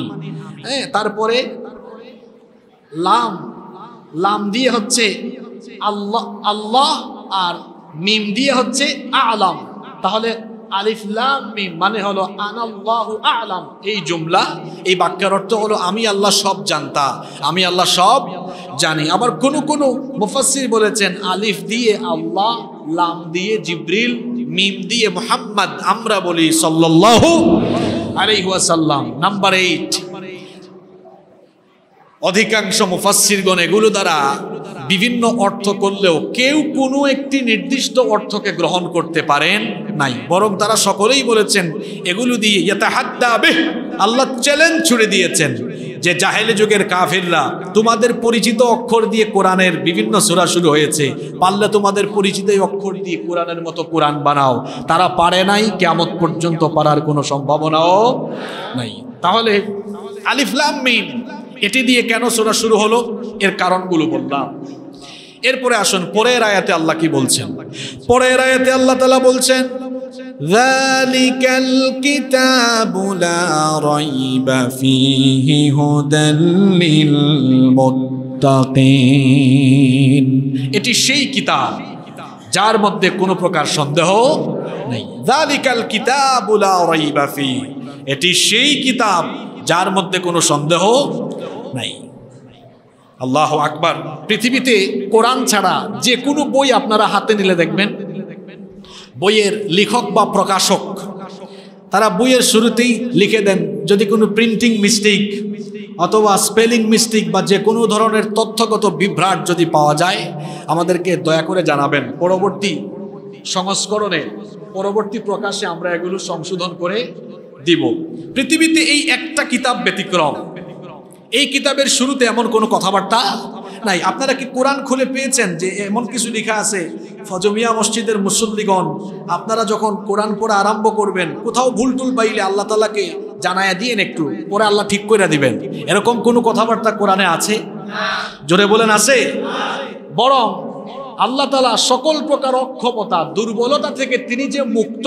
S1: হ্যাঁ তারপরে লাম লাম দিয়ে হচ্ছে আল্লাহ আল্লাহ আর মিম দিয়ে হচ্ছে আলাম তাহলে লাম মিম মানে হলো আনাল্লাহু আলাম এই জুমলা এই বাক্যের অর্থ হলো আমি আল্লাহ সব জানতা আমি আল্লাহ সব জানি আবার কোন কোন মুফাসসির বলেছেন আলিফ দিয়ে আল্লাহ লাম দিয়ে জিব্রিল মিম দিয়ে মুহাম্মদ আমরা বলি সাল্লাল্লাহু আলাইহি ওয়াসাল্লাম নাম্বার এইট অধিকাংশ মুফাসিরগণ এগুলো দ্বারা বিভিন্ন অর্থ করলেও কেউ কোনো একটি নির্দিষ্ট অর্থকে গ্রহণ করতে পারেন নাই বরং তারা সকলেই বলেছেন এগুলো দিয়ে ইয়াতাহাদ্দাবে আল্লাহ চ্যালেঞ্জ ছুড়ে দিয়েছেন যে জাহেলে যুগের কাফিররা তোমাদের পরিচিত অক্ষর দিয়ে কোরআনের বিভিন্ন সুরা শুরু হয়েছে পারলে তোমাদের পরিচিত অক্ষর দিয়ে কোরআনের মতো কোরআন বানাও তারা পারে নাই কেমন পর্যন্ত পারার কোনো সম্ভাবনাও নাই তাহলে আলিফলাম মিন এটি দিয়ে কেন সোরা শুরু হলো এর কারণগুলো বললাম এরপরে আসুন পরের আয়াতে আল্লাহ কি বলছেন পরের আয়াতে আল্লাহ তালা বলছেন এটি সেই কিতাব যার মধ্যে কোনো প্রকার সন্দেহ নেই এটি সেই কিতাব যার মধ্যে কোনো সন্দেহ নাই আল্লাহ আকবার পৃথিবীতে কোরআন ছাড়া যে কোনো বই আপনারা হাতে নিলে দেখবেন বইয়ের লেখক বা প্রকাশক তারা বইয়ের শুরুতেই লিখে দেন যদি কোনো প্রিন্টিং মিস্টেক অথবা স্পেলিং মিস্টেক বা যে কোনো ধরনের তথ্যগত বিভ্রাট যদি পাওয়া যায় আমাদেরকে দয়া করে জানাবেন পরবর্তী সংস্করণে পরবর্তী প্রকাশে আমরা এগুলো সংশোধন করে দিব পৃথিবীতে এই একটা কিতাব ব্যতিক্রম এই কিতাবের শুরুতে এমন কোনো কথাবার্তা নাই আপনারা কি কোরআন খুলে পেয়েছেন যে এমন কিছু লেখা আছে ফজমিয়া মসজিদের মুসল্লিগণ আপনারা যখন কোরআন পড়া আরম্ভ করবেন কোথাও ভুল টুল পাইলে আল্লাহ তালাকে জানায়া দিয়েন একটু পরে আল্লাহ ঠিক করে দিবেন এরকম কোনো কথাবার্তা কোরআনে আছে জোরে বলেন আছে বরং আল্লাহ তালা সকল প্রকার অক্ষমতা দুর্বলতা থেকে তিনি যে মুক্ত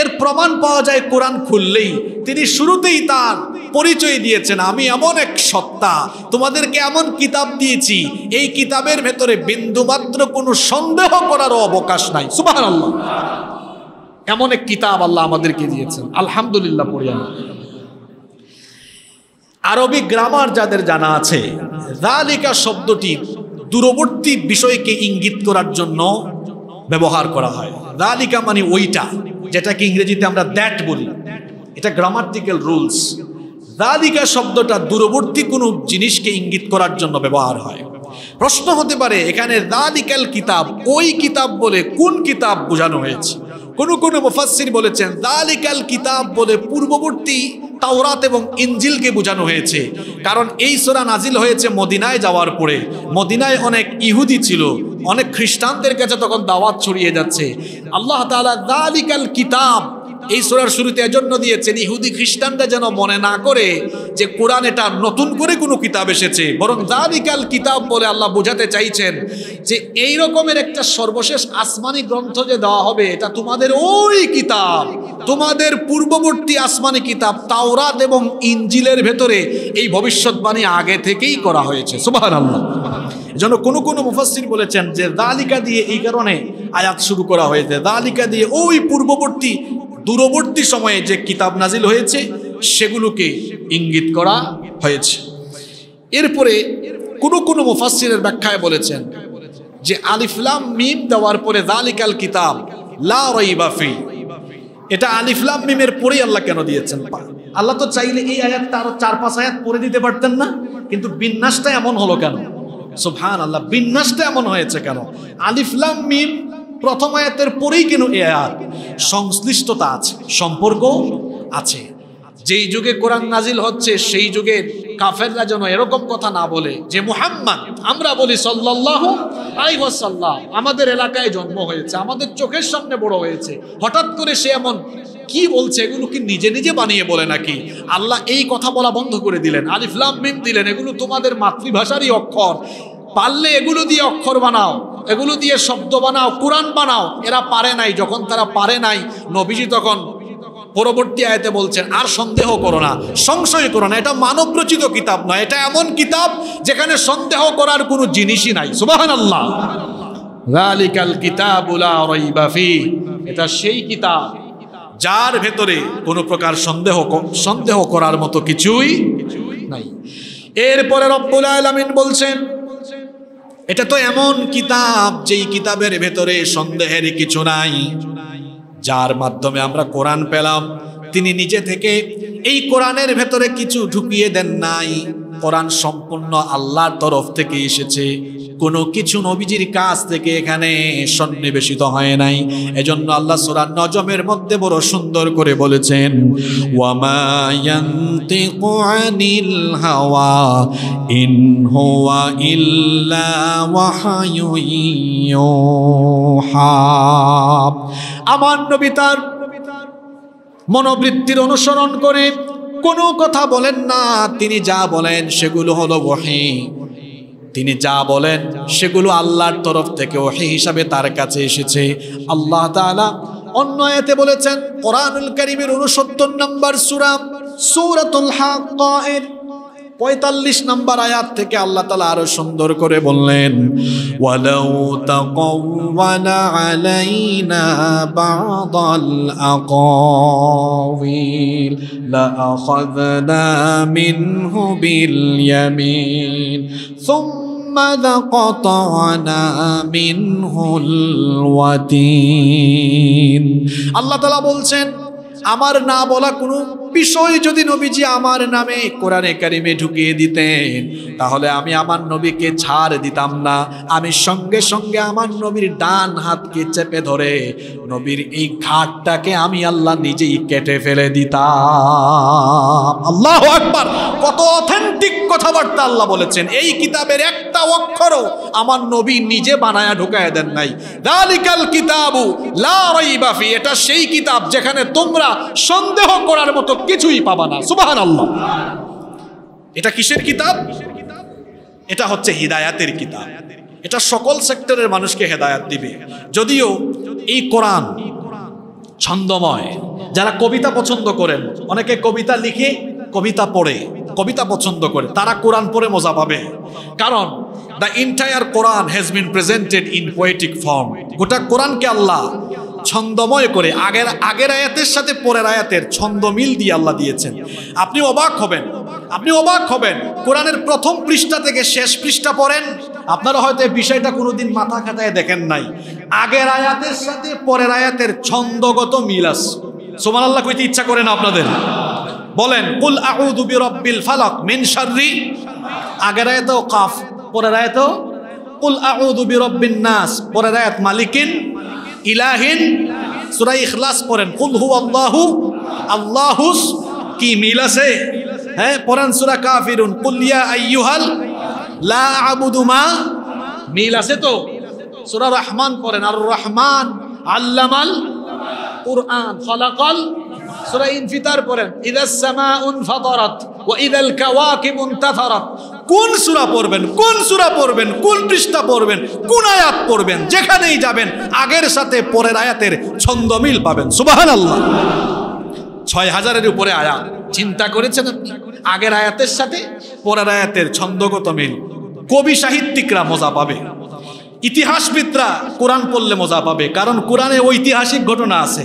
S1: এর প্রমাণ পাওয়া যায় কোরআন খুললেই তিনি শুরুতেই তার পরিচয় দিয়েছেন আমি এমন এক সত্তা তোমাদেরকে এমন কিতাব দিয়েছি এই কিতাবের ভেতরে বিন্দুমাত্র কোনো সন্দেহ করারও অবকাশ নাই সুবাহ আল্লাহ এমন এক কিতাব আল্লাহ আমাদেরকে দিয়েছেন আলহামদুলিল্লাহ পড়িয়া আরবি গ্রামার যাদের জানা আছে রালিকা শব্দটি দূরবর্তী বিষয়কে ইঙ্গিত করার জন্য ব্যবহার করা হয় রালিকা মানে ওইটা যেটাকে ইংরেজিতে আমরা দ্যাট বলি এটা গ্রামাটিক্যাল রুলস রালিকা শব্দটা দূরবর্তী কোনো জিনিসকে ইঙ্গিত করার জন্য ব্যবহার হয় প্রশ্ন হতে পারে এখানে রালিকাল কিতাব ওই কিতাব বলে কোন কিতাব বোঝানো হয়েছে কোন কোন মুফাসির বলেছেন দালিকাল কিতাব বলে পূর্ববর্তী তাওরাত এবং ইঞ্জিলকে বোঝানো হয়েছে কারণ এই সোরা নাজিল হয়েছে মদিনায় যাওয়ার পরে মদিনায় অনেক ইহুদি ছিল অনেক খ্রিস্টানদের কাছে তখন দাওয়াত ছড়িয়ে যাচ্ছে আল্লাহ তালা দালিকাল কিতাব এই সোরার শুরুতে এজন্য দিয়েছেন ইহুদি খ্রিস্টানরা যেন মনে না করে যে কোরআন এটা নতুন করে কোনো কিতাব এসেছে বরং দালিকাল কিতাব বলে আল্লাহ বোঝাতে চাইছেন যে এই রকমের একটা সর্বশেষ আসমানি গ্রন্থ যে দেওয়া হবে এটা তোমাদের ওই কিতাব তোমাদের পূর্ববর্তী আসমানি কিতাব তাওরাত এবং ইঞ্জিলের ভেতরে এই ভবিষ্যৎবাণী আগে থেকেই করা হয়েছে সুবাহ আল্লাহ যেন কোনো কোনো মুফাসির বলেছেন যে দালিকা দিয়ে এই কারণে আয়াত শুরু করা হয়েছে দালিকা দিয়ে ওই পূর্ববর্তী দূরবর্তী সময়ে যে কিতাব নাজিল হয়েছে সেগুলোকে ইঙ্গিত করা হয়েছে এরপরে কোনো কোনো মুফাসিরের ব্যাখ্যায় বলেছেন যে আলিফলাম মিম দেওয়ার পরে দালিকাল কিতাব লা এটা আলিফলাম মিমের পরেই আল্লাহ কেন দিয়েছেন আল্লাহ তো চাইলে এই আয়াত আরো চার পাঁচ আয়াত পরে দিতে পারতেন না কিন্তু বিন্যাসটা এমন হলো কেন সোভান আল্লাহ বিন্যাসটা এমন হয়েছে কেন আলিফলাম মিম প্রথম আয়াতের পরেই কেন এ আয়াত সংশ্লিষ্টতা আছে সম্পর্ক আছে যেই যুগে কোরআন নাজিল হচ্ছে সেই যুগে কাফেররা যেন এরকম কথা না বলে যে মুহাম্মদ আমরা বলি সাল্লাহ আই ওয়াসাল্লাম আমাদের এলাকায় জন্ম হয়েছে আমাদের চোখের সামনে বড় হয়েছে হঠাৎ করে সে এমন কি বলছে এগুলো কি নিজে নিজে বানিয়ে বলে নাকি আল্লাহ এই কথা বলা বন্ধ করে দিলেন আলিফলাম মিম দিলেন এগুলো তোমাদের মাতৃভাষারই অক্ষর পারলে এগুলো দিয়ে অক্ষর বানাও এগুলো দিয়ে শব্দ বানাও কোরআন বানাও এরা পারে নাই যখন তারা পারে নাই নবীজি তখন পরবর্তী আয়তে বলছেন আর সন্দেহ করো না সংশয় করো না এটা মানবরচিত কিতাব নয় এটা এমন কিতাব যেখানে সন্দেহ করার কোনো জিনিসই নাই সুবাহ আল্লাহ এটা সেই কিতাব যার ভেতরে কোনো প্রকার সন্দেহ সন্দেহ করার মতো কিছুই নাই এরপরে রব্বুল আলমিন বলছেন এটা তো এমন কিতাব যেই কিতাবের ভেতরে সন্দেহের কিছু নাই যার মাধ্যমে আমরা কোরআন পেলাম তিনি নিজে থেকে এই কোরআনের ভেতরে কিছু ঢুকিয়ে দেন নাই কোরআন সম্পূর্ণ আল্লাহর তরফ থেকে এসেছে কোনো কিছু নবীজির কাছ থেকে এখানে সন্নিবেশিত হয় নাই এজন্য আল্লাহ সুরান নজমের মধ্যে বড় সুন্দর করে বলেছেন আমার নবী তার মনোবৃত্তির অনুসরণ করে কোনো কথা বলেন না তিনি যা বলেন সেগুলো হলো বহে তিনি যা বলেন সেগুলো আল্লাহর তরফ থেকে ওহি হিসাবে তার কাছে এসেছে আল্লাহ তালা অন্য আয়াতে বলেছেন কোরআনুল করিমের উনসত্তর নম্বর সুরাম সৌরতুল হাক্কায়ের পঁয়তাল্লিশ নম্বর আয়াত থেকে আল্লাহ তালা আরো সুন্দর করে বললেন ওয়ালাউ আলাইনা لقد قطعنا منه الوتين আল্লাহ তালা বলছেন আমার না বলা কোনো বিষয় যদি নবীজি আমার নামে কোরআনে কারিমে ঢুকিয়ে দিতেন তাহলে আমি আমার নবীকে ছাড় দিতাম না আমি সঙ্গে সঙ্গে আমার নবীর ডান হাতকে চেপে ধরে নবীর এই ঘাটটাকে আমি আল্লাহ নিজেই কেটে ফেলে দিতাম আল্লাহ একবার কত অথেন্টিক কথাবার্তা আল্লাহ বলেছেন এই কিতাবের একটা অক্ষরও আমার নবী নিজে বানায়া ঢুকায় দেন নাই দালিকাল কিতাবু লাফি এটা সেই কিতাব যেখানে তোমরা সন্দেহ করার মতো কিছুই পাবা না সুবাহান আল্লাহ এটা কিসের কিতাব এটা হচ্ছে হিদায়াতের কিতাব এটা সকল সেক্টরের মানুষকে হেদায়াত দিবে যদিও এই কোরআন ছন্দময় যারা কবিতা পছন্দ করেন অনেকে কবিতা লিখে কবিতা পড়ে কবিতা পছন্দ করে তারা কোরআন পরে মজা পাবে কারণ the entire Quran has been presented in poetic form গোটা কোরআনকে আল্লাহ ছন্দময় করে আগের আগের আয়াতের সাথে পরের আয়াতের ছন্দ মিল দিয়ে আল্লাহ দিয়েছেন আপনি অবাক হবেন আপনি অবাক হবেন কোরআনের প্রথম পৃষ্ঠা থেকে শেষ পৃষ্ঠা পড়েন আপনারা হয়তো এই বিষয়টা কোনোদিন মাথা খাতায় দেখেন নাই আগের আয়াতের সাথে পরের আয়াতের ছন্দগত মিল আছে সোমান আল্লাহ কইতে ইচ্ছা করে না আপনাদের বলেন কুল আউযু রব্বিল ফালাক মিন শাররি আগের আয়াতও কাফ পরের আয়াতও কুল আউযু রব্বিন নাস পরের আয়াত মালিকিন ইলাহিন সূরা ইখলাস পড়েন কুল হু আল্লাহু আল্লাহুস কি মিল আছে হ্যাঁ পড়েন সূরা কাফিরুন কুল ইয়া আইয়ুহাল লা আবুদু মা মিল আছে তো সূরা রহমান পড়েন আর রহমান আল্লামাল কুরআন খালাকাল সূরা ইনফিতার পড়েন ইদাস সামাউন ফাতারাত ওয়া ইদাল কাওয়াকিব ইনতাথারাত কোন সূরা পড়বেন কোন সূরা পড়বেন কোন পৃষ্ঠা পড়বেন কোন আয়াত পড়বেন যেখানেই যাবেন আগের সাথে পরের আয়াতের ছন্দ মিল পাবেন সুবহানাল্লাহ ছয় হাজারের উপরে আয়াত চিন্তা করেছেন আপনি আগের আয়াতের সাথে পরের আয়াতের ছন্দগত মিল কবি সাহিত্যিকরা মজা পাবে ইতিহাসবিদরা কোরআন পড়লে মজা পাবে কারণ কোরআনে ঐতিহাসিক ঘটনা আছে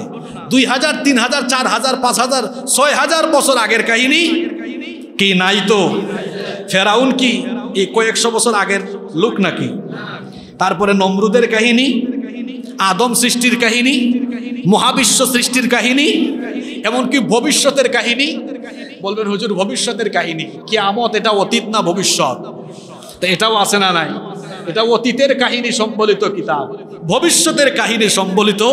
S1: দুই হাজার তিন হাজার চার হাজার পাঁচ হাজার ছয় হাজার বছর আগের কাহিনী কি নাই তো ফেরাউন কি এই কয়েকশো বছর আগের লোক নাকি তারপরে নমরুদের কাহিনী আদম সৃষ্টির কাহিনী মহাবিশ্ব সৃষ্টির কাহিনী এমনকি ভবিষ্যতের কাহিনী বলবেন হুজুর ভবিষ্যতের কাহিনী কি আমত এটা অতীত না ভবিষ্যৎ এটাও আছে না নাই এটা অতীতের কাহিনী সম্বলিত কিতাব ভবিষ্যতের কাহিনী সম্বলিত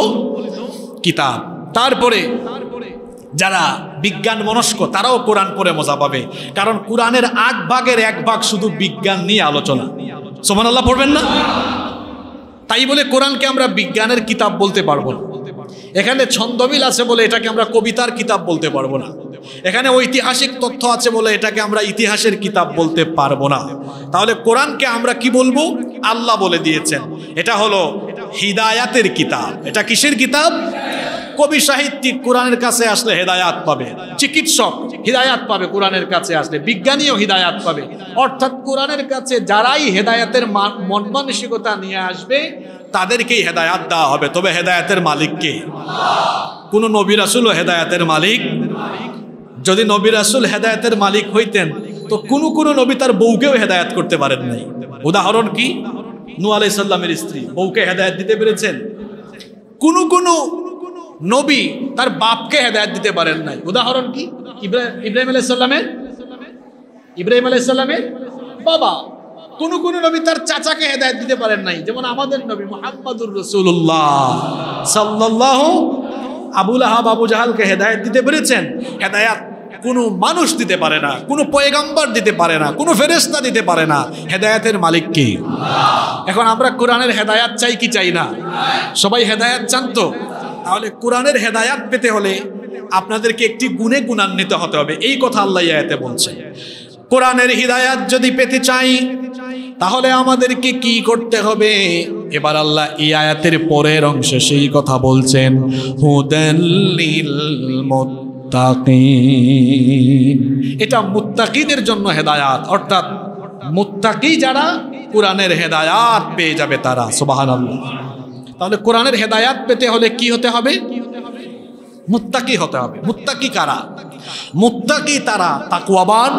S1: কিতাব তারপরে যারা বিজ্ঞান মনস্ক তারাও কোরআন পড়ে মজা পাবে কারণ কোরআনের আগ ভাগের এক ভাগ শুধু বিজ্ঞান নিয়ে আলোচনা সোমান আল্লাহ পড়বেন না তাই বলে কোরআনকে আমরা বিজ্ঞানের কিতাব বলতে পারবো না এখানে ছন্দমিল আছে বলে এটাকে আমরা কবিতার কিতাব বলতে পারবো না এখানে ঐতিহাসিক তথ্য আছে বলে এটাকে আমরা ইতিহাসের কিতাব বলতে পারবো না তাহলে কোরআনকে আমরা কি বলবো আল্লাহ বলে দিয়েছেন এটা হলো হিদায়াতের কিতাব এটা কিসের কিতাব কবি সাহিত্যিক কোরআনের কাছে আসলে হেদায়াত পাবে চিকিৎসক হৃদায়াত পাবে কোরআনের কাছে আসলে বিজ্ঞানীও হৃদায়াত পাবে অর্থাৎ কোরআনের কাছে যারাই হেদায়াতের মন মানসিকতা নিয়ে আসবে তাদেরকেই হেদায়াত দেওয়া হবে তবে হেদায়াতের মালিককে কোন নবী ও হেদায়াতের মালিক যদি নবী আসুল হেদায়াতের মালিক হইতেন তো কোন কোনো নবী তার বউকেও হেদায়াত করতে পারেন নাই উদাহরণ কি নু আলাইসাল্লামের স্ত্রী বউকে হেদায়াত দিতে পেরেছেন কোন কোনো নবী তার বাপকে হেদায়ত দিতে পারেন নাই উদাহরণ কি ইব্রাহিম আলাইসাল্লামের ইব্রাহিম আলাইসাল্লামের বাবা কোন কোন নবী তার চাচাকে হেদায়ত দিতে পারেন নাই যেমন আমাদের নবী মোহাম্মদুর রসুল্লাহ সাল্লাহ আবুল আহাব আবু জাহালকে হেদায়ত দিতে পেরেছেন হেদায়াত কোনো মানুষ দিতে পারে না কোনো পয়গাম্বার দিতে পারে না কোনো ফেরেস্তা দিতে পারে না হেদায়াতের মালিক কি এখন আমরা কোরআনের হেদায়াত চাই কি চাই না সবাই হেদায়াত চান তো তাহলে কোরআনের হেদায়াত পেতে হলে আপনাদেরকে একটি গুণে গুণান্বিত হতে হবে এই কথা আল্লাহ ইয়াতে বলছে কোরআনের হৃদায়াত যদি পেতে চাই তাহলে আমাদেরকে কি করতে হবে এবার আল্লাহ এই আয়াতের পরের অংশে সেই কথা বলছেন এটা মুত্তাকিদের জন্য হেদায়াত অর্থাৎ মুত্তাকি যারা কোরআনের হেদায়াত পেয়ে যাবে তারা সুবহানাল্লাহ তাহলে কোরআনের হেদায়াত পেতে হলে কি হতে হবে মুত্তাকি হতে হবে মুত্তাকি কারা মুত্তাকি তারা তাকুয়াবান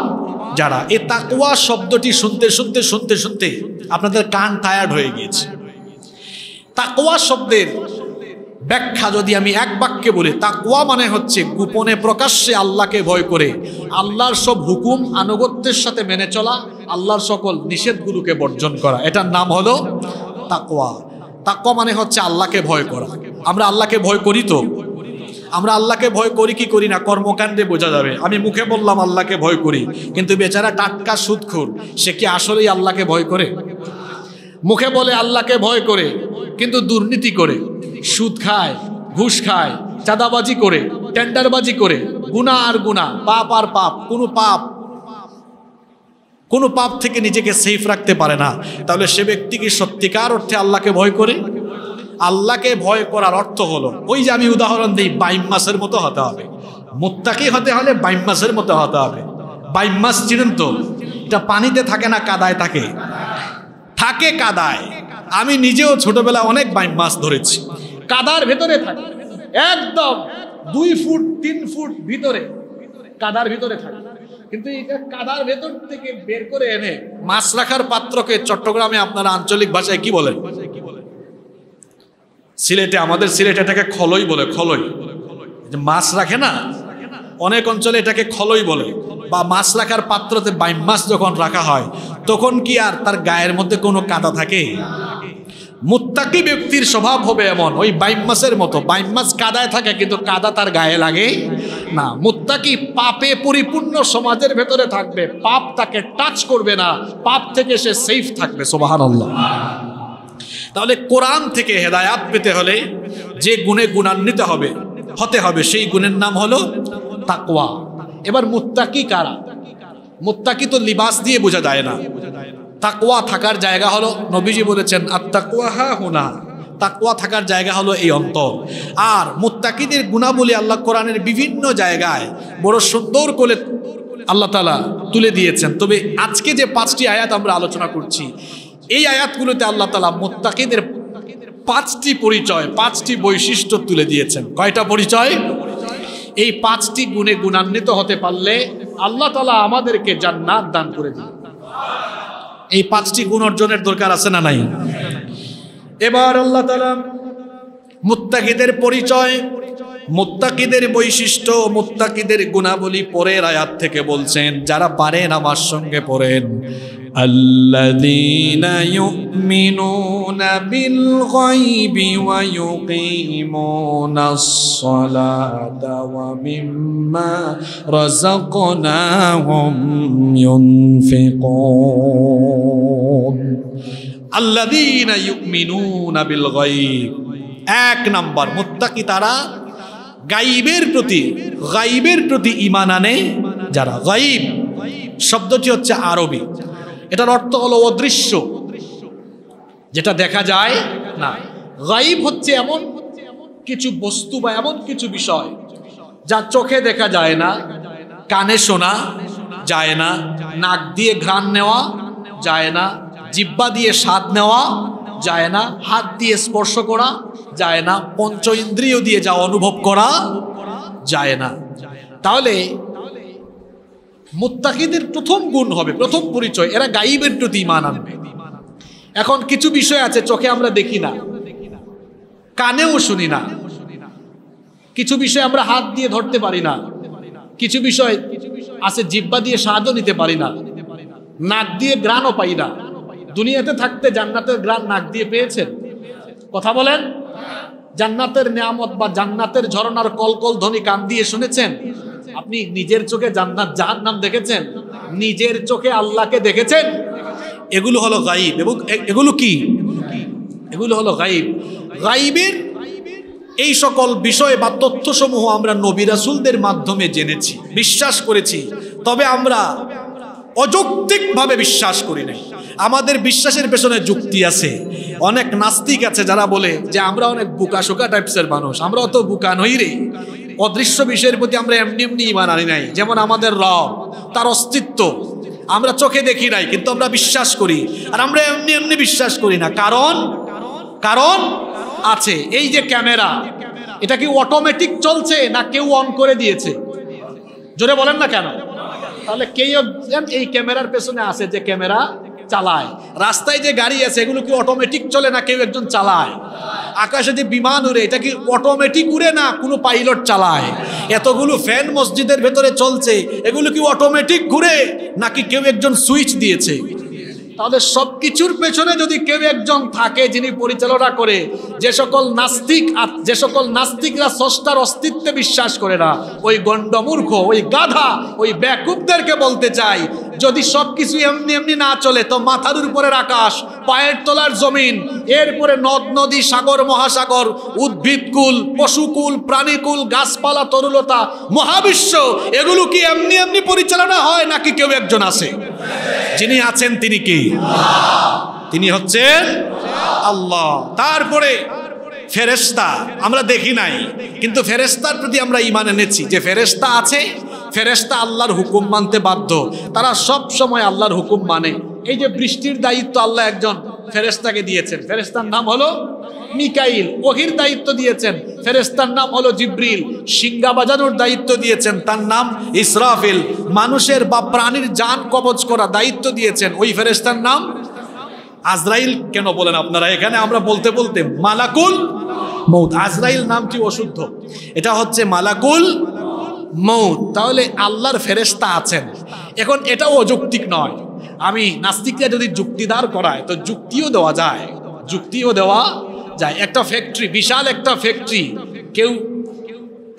S1: যারা এ তাকুয়া শব্দটি শুনতে শুনতে শুনতে শুনতে আপনাদের কান টায়ার্ড হয়ে গিয়েছে তাকুয়া শব্দের ব্যাখ্যা যদি আমি এক বাক্যে বলি তাকুয়া মানে হচ্ছে গোপনে প্রকাশ্যে আল্লাহকে ভয় করে আল্লাহর সব হুকুম আনুগত্যের সাথে মেনে চলা আল্লাহর সকল নিষেধগুলোকে বর্জন করা এটার নাম হলো তাকুয়া তাক্য মানে হচ্ছে আল্লাহকে ভয় করা আমরা আল্লাহকে ভয় করি তো আমরা আল্লাহকে ভয় করি কি করি না কর্মকাণ্ডে বোঝা যাবে আমি মুখে বললাম আল্লাহকে ভয় করি কিন্তু বেচারা টাটকা সুদখুর সে কি আসলেই আল্লাহকে ভয় করে মুখে বলে আল্লাহকে ভয় করে কিন্তু দুর্নীতি করে সুদ খায় ঘুষ খায় চাঁদাবাজি করে টেন্ডারবাজি করে গুণা আর গুণা পাপ আর পাপ কোনো পাপ কোনো পাপ থেকে নিজেকে সেফ রাখতে পারে না তাহলে সে ব্যক্তি কি সত্যিকার অর্থে আল্লাহকে ভয় করে আল্লাহকে ভয় করার অর্থ হলো ওই যে আমি উদাহরণ দিই বাইম মাসের মতো হতে হবে মোত্তাকি হতে হলে বাইম মাসের মতো হতে হবে বাইম মাস চিনেন তো এটা পানিতে থাকে না কাদায় থাকে থাকে কাদায় আমি নিজেও ছোটবেলা অনেক বাইম মাছ ধরেছি কাদার ভেতরে থাকে একদম দুই ফুট তিন ফুট ভিতরে কাদার ভিতরে থাকে কিন্তু এটা কাদার ভেতর থেকে বের করে এনে মাছ রাখার পাত্রকে চট্টগ্রামে আপনারা আঞ্চলিক ভাষায় কি বলে সিলেটে আমাদের সিলেটে এটাকে খলই বলে খলই মাছ রাখে না অনেক অঞ্চলে এটাকে খলই বলে বা মাছ রাখার পাত্রতে বাইম মাছ যখন রাখা হয় তখন কি আর তার গায়ের মধ্যে কোনো কাদা থাকে মুত্তাকি ব্যক্তির স্বভাব হবে এমন ওই বাইম মাসের মতো বাইম মাস কাদায় থাকে কিন্তু কাদা তার গায়ে লাগে না মুত্তাকি পাপে পরিপূর্ণ সমাজের ভেতরে থাকবে পাপ তাকে টাচ করবে না পাপ থেকে সে সেফ থাকবে সোবাহান আল্লাহ তাহলে কোরআন থেকে হেদায়াত পেতে হলে যে গুণে গুণান্বিত হবে হতে হবে সেই গুণের নাম হলো তাকওয়া এবার মুত্তাকি কারা মুত্তাকি তো লিবাস দিয়ে বোঝা যায় না তাকুয়া থাকার জায়গা হলো নবীজি বলেছেন আর তাকুয়া হা হুনা তাকুয়া থাকার জায়গা হলো এই অন্তর আর মুত্তাকিদের গুণাবলী আল্লাহ কোরআনের বিভিন্ন জায়গায় বড় সুন্দর করে আল্লাহ তালা তুলে দিয়েছেন তবে আজকে যে পাঁচটি আয়াত আমরা আলোচনা করছি এই আয়াতগুলোতে আল্লাহ তালা মোত্তাকিদের পাঁচটি পরিচয় পাঁচটি বৈশিষ্ট্য তুলে দিয়েছেন কয়টা পরিচয় এই পাঁচটি গুণে গুণান্বিত হতে পারলে আল্লাহ তালা আমাদেরকে জান্নাত দান করে দিয়ে এই পাঁচটি গুণ অর্জনের দরকার আছে না নাই এবার আল্লাহ তালা মুত্তাকিদের পরিচয় মুত্তাকিদের বৈশিষ্ট্য মুত্তাকিদের গুণাবলী পরের আয়াত থেকে বলছেন যারা পারেন আমার সঙ্গে পড়েন الذين يؤمنون بالغيب ويقيمون الصلاة ومما رزقناهم ينفقون الذين يؤمنون بالغيب এক নাম্বার মুত্তাকি তারা গাইবের প্রতি গাইবের প্রতি ইমান আনে যারা গাইব শব্দটি হচ্ছে আরবি এটার অর্থ হলো অদৃশ্য যেটা দেখা যায় না গাইব হচ্ছে এমন কিছু বস্তু বা এমন কিছু বিষয় যা চোখে দেখা যায় না কানে শোনা যায় না নাক দিয়ে ঘ্রাণ নেওয়া যায় না জিব্বা দিয়ে স্বাদ নেওয়া যায় না হাত দিয়ে স্পর্শ করা যায় না পঞ্চ ইন্দ্রিয় দিয়ে যা অনুভব করা যায় না তাহলে মুত্তাকিদের প্রথম গুণ হবে প্রথম পরিচয় এরা গাইবের প্রতি ইমান আনবে এখন কিছু বিষয় আছে চোখে আমরা দেখি না কানেও শুনি না কিছু বিষয় আমরা হাত দিয়ে ধরতে পারি না কিছু বিষয় আছে জিব্বা দিয়ে সাহায্য নিতে পারি না নাক দিয়ে গ্রাণও পাই না দুনিয়াতে থাকতে জান্নাতের গ্রাণ নাক দিয়ে পেয়েছেন কথা বলেন জান্নাতের নিয়ামত বা জান্নাতের ঝরনার কলকল ধ্বনি কান দিয়ে শুনেছেন আপনি নিজের চোখে জান্নাত জাহান নাম দেখেছেন নিজের চোখে আল্লাহকে দেখেছেন এগুলো হলো গাইব এবং এগুলো কি এগুলো হলো গাইব গাইবের এই সকল বিষয় বা তথ্যসমূহ আমরা নবিরাসুলদের মাধ্যমে জেনেছি বিশ্বাস করেছি তবে আমরা অযৌক্তিকভাবে বিশ্বাস করি নাই আমাদের বিশ্বাসের পেছনে যুক্তি আছে অনেক নাস্তিক আছে যারা বলে যে আমরা অনেক বুকা শোকা টাইপসের মানুষ আমরা অত বুকা নই রে অদৃশ্য বিষয়ের প্রতি আমরা এমনি এমনি ইমান আনি নাই যেমন আমাদের রব তার অস্তিত্ব আমরা চোখে দেখি নাই কিন্তু আমরা বিশ্বাস করি আর আমরা এমনি এমনি বিশ্বাস করি না কারণ কারণ আছে এই যে ক্যামেরা এটা কি অটোমেটিক চলছে না কেউ অন করে দিয়েছে জোরে বলেন না কেন তাহলে কেউ এই ক্যামেরার পেছনে আছে যে ক্যামেরা চালায় রাস্তায় যে গাড়ি আছে এগুলো কি অটোমেটিক চলে না কেউ একজন চালায় আকাশে যে বিমান উড়ে এটা কি অটোমেটিক উড়ে না কোনো পাইলট চালায় এতগুলো ফ্যান মসজিদের ভেতরে চলছে এগুলো কি অটোমেটিক ঘুরে নাকি কেউ একজন সুইচ দিয়েছে তাহলে সব কিছুর পেছনে যদি কেউ একজন থাকে যিনি পরিচালনা করে যে সকল নাস্তিক আর যে সকল নাস্তিকরা সস্তার অস্তিত্বে বিশ্বাস করে না ওই গণ্ডমূর্খ ওই গাধা ওই ব্যাকুবদেরকে বলতে চাই যদি সব কিছু এমনি এমনি না চলে তো মাথার উপরের আকাশ পায়ের তলার জমিন এরপরে নদ নদী সাগর মহাসাগর উদ্ভিদকুল পশুকুল প্রাণীকুল গাছপালা তরুলতা মহাবিশ্ব এগুলো কি এমনি এমনি পরিচালনা হয় নাকি কেউ একজন আছে যিনি আছেন তিনি কি তিনি হচ্ছেন আল্লাহ তারপরে ফেরেস্তা আমরা দেখি নাই কিন্তু ফেরেস্তার প্রতি আমরা ইমান এনেছি যে ফেরেস্তা আছে ফেরেস্তা আল্লাহর হুকুম মানতে বাধ্য তারা সব সময় আল্লাহর হুকুম মানে এই যে বৃষ্টির দায়িত্ব আল্লাহ একজন ফেরেস্তাকে দিয়েছেন ফেরেস্তার নাম হলো মিকাইল ওহির দায়িত্ব দিয়েছেন ফেরেস্তার নাম হলো জিব্রিল সিঙ্গা বাজানোর দায়িত্ব দিয়েছেন তার নাম ইসরাফিল মানুষের বা প্রাণীর যান কবচ করা দায়িত্ব দিয়েছেন ওই ফেরেস্তার নাম আজরাইল কেন বলেন আপনারা এখানে আমরা বলতে বলতে মালাকুল মৌত আজরাইল নামটি অশুদ্ধ এটা হচ্ছে মালাকুল মৌত তাহলে আল্লাহর ফেরেস্তা আছেন এখন এটাও অযৌক্তিক নয় আমি নাস্তিকরা যদি যুক্তিদার করায় তো যুক্তিও দেওয়া যায় যুক্তিও দেওয়া যায় একটা ফ্যাক্টরি বিশাল একটা ফ্যাক্টরি কেউ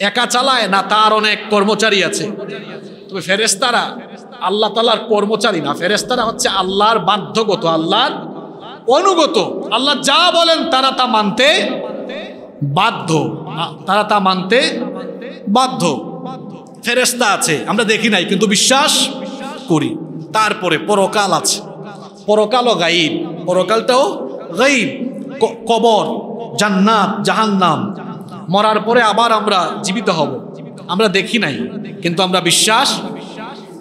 S1: একা চালায় না তার অনেক কর্মচারী আছে তবে ফেরেস্তারা আল্লাহ তালার কর্মচারী না ফেরেস্তারা হচ্ছে আল্লাহর বাধ্যগত আল্লাহর অনুগত আল্লাহ যা বলেন তারা তা মানতে বাধ্য তারা তা মানতে বাধ্য ফেরেস্তা আছে আমরা দেখি নাই কিন্তু বিশ্বাস করি তারপরে পরকাল আছে পরকালও গাইব পরকালটাও গাইব কবর জান্নাত জাহান্নাম মরার পরে আবার আমরা জীবিত হব আমরা দেখি নাই কিন্তু আমরা বিশ্বাস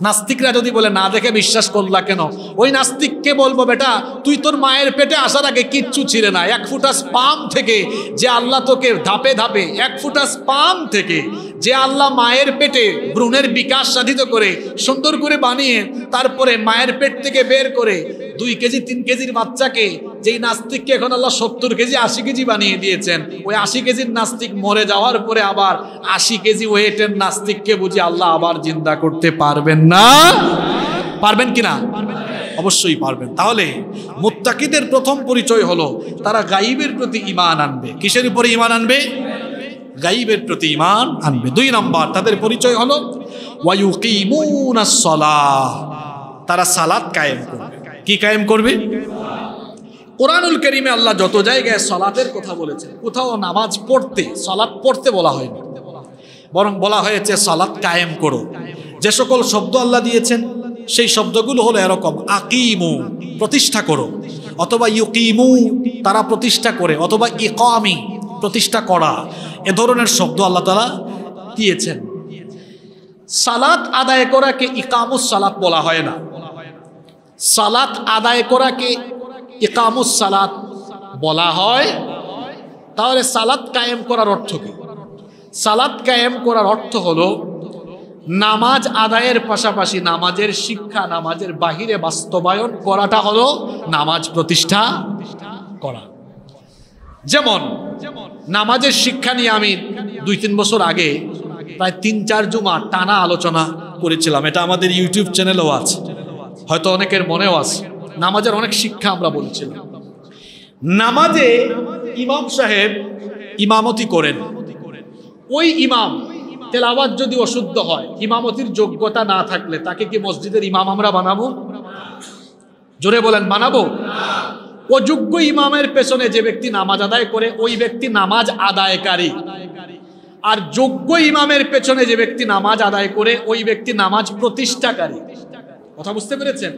S1: নাস্তিকরা যদি বলে না দেখে বিশ্বাস করলা কেন ওই নাস্তিককে বলবো বেটা তুই তোর মায়ের পেটে আসার আগে কিচ্ছু ছিলে না এক ফুটা স্পাম থেকে যে আল্লাহ তোকে ধাপে ধাপে এক ফুটা স্পাম থেকে যে আল্লাহ মায়ের পেটে ভ্রূণের বিকাশ সাধিত করে সুন্দর করে বানিয়ে তারপরে মায়ের পেট থেকে বের করে দুই কেজি তিন কেজির বাচ্চাকে যেই নাস্তিককে এখন আল্লাহ সত্তর কেজি আশি কেজি বানিয়ে দিয়েছেন ওই আশি কেজির নাস্তিক মরে যাওয়ার পরে আবার আশি কেজি ওয়েটের নাস্তিককে বুঝি আল্লাহ আবার জিন্দা করতে পারবেন না পারবেন কি না অবশ্যই পারবেন তাহলে মুত্তাকিদের প্রথম পরিচয় হলো তারা গাইবের প্রতি ইমান আনবে কিসের উপরে ইমান আনবে গাইবের প্রতি ইমান আনবে দুই নম্বর তাদের পরিচয় হলো তারা সালাত কায়েম করবে কি কায়েম করবে কোরআনুল করিমে আল্লাহ যত জায়গায় সলাতের কথা বলেছেন কোথাও নামাজ পড়তে সলাৎ পড়তে বলা হয়নি বরং বলা হয়েছে সলাৎ কায়েম করো যে সকল শব্দ আল্লাহ দিয়েছেন সেই শব্দগুলো হলো এরকম আকিমু প্রতিষ্ঠা করো অথবা ইউকিমু তারা প্রতিষ্ঠা করে অথবা ইকামি প্রতিষ্ঠা করা এ ধরনের শব্দ আল্লাহ তালা দিয়েছেন সালাত আদায় করাকে ইকামুস সালাত বলা হয় না সালাত আদায় করাকে ইকামুস সালাত বলা হয় তাহলে সালাত কায়েম করার অর্থ কি সালাত কায়েম করার অর্থ হলো নামাজ আদায়ের পাশাপাশি নামাজের শিক্ষা নামাজের বাহিরে বাস্তবায়ন করাটা হলো নামাজ প্রতিষ্ঠা করা যেমন নামাজের শিক্ষা নিয়ে আমি দুই তিন বছর আগে প্রায় তিন চার জুমা টানা আলোচনা করেছিলাম এটা আমাদের ইউটিউব চ্যানেলও আছে হয়তো অনেকের মনেও আছে নামাজের অনেক শিক্ষা আমরা বলছি নামাজে ইমাম সাহেব ইমামতি করেন ওই ইমাম তেলাওয়াত যদি অশুদ্ধ হয় ইমামতির যোগ্যতা না থাকলে তাকে কি মসজিদের ইমাম আমরা বানাবো জোরে বলেন বানাবো অযোগ্য ইমামের পেছনে যে ব্যক্তি নামাজ আদায় করে ওই ব্যক্তি নামাজ আদায়কারী আর যোগ্য ইমামের পেছনে যে ব্যক্তি নামাজ আদায় করে ওই ব্যক্তি নামাজ প্রতিষ্ঠাকারী কথা বুঝতে পেরেছেন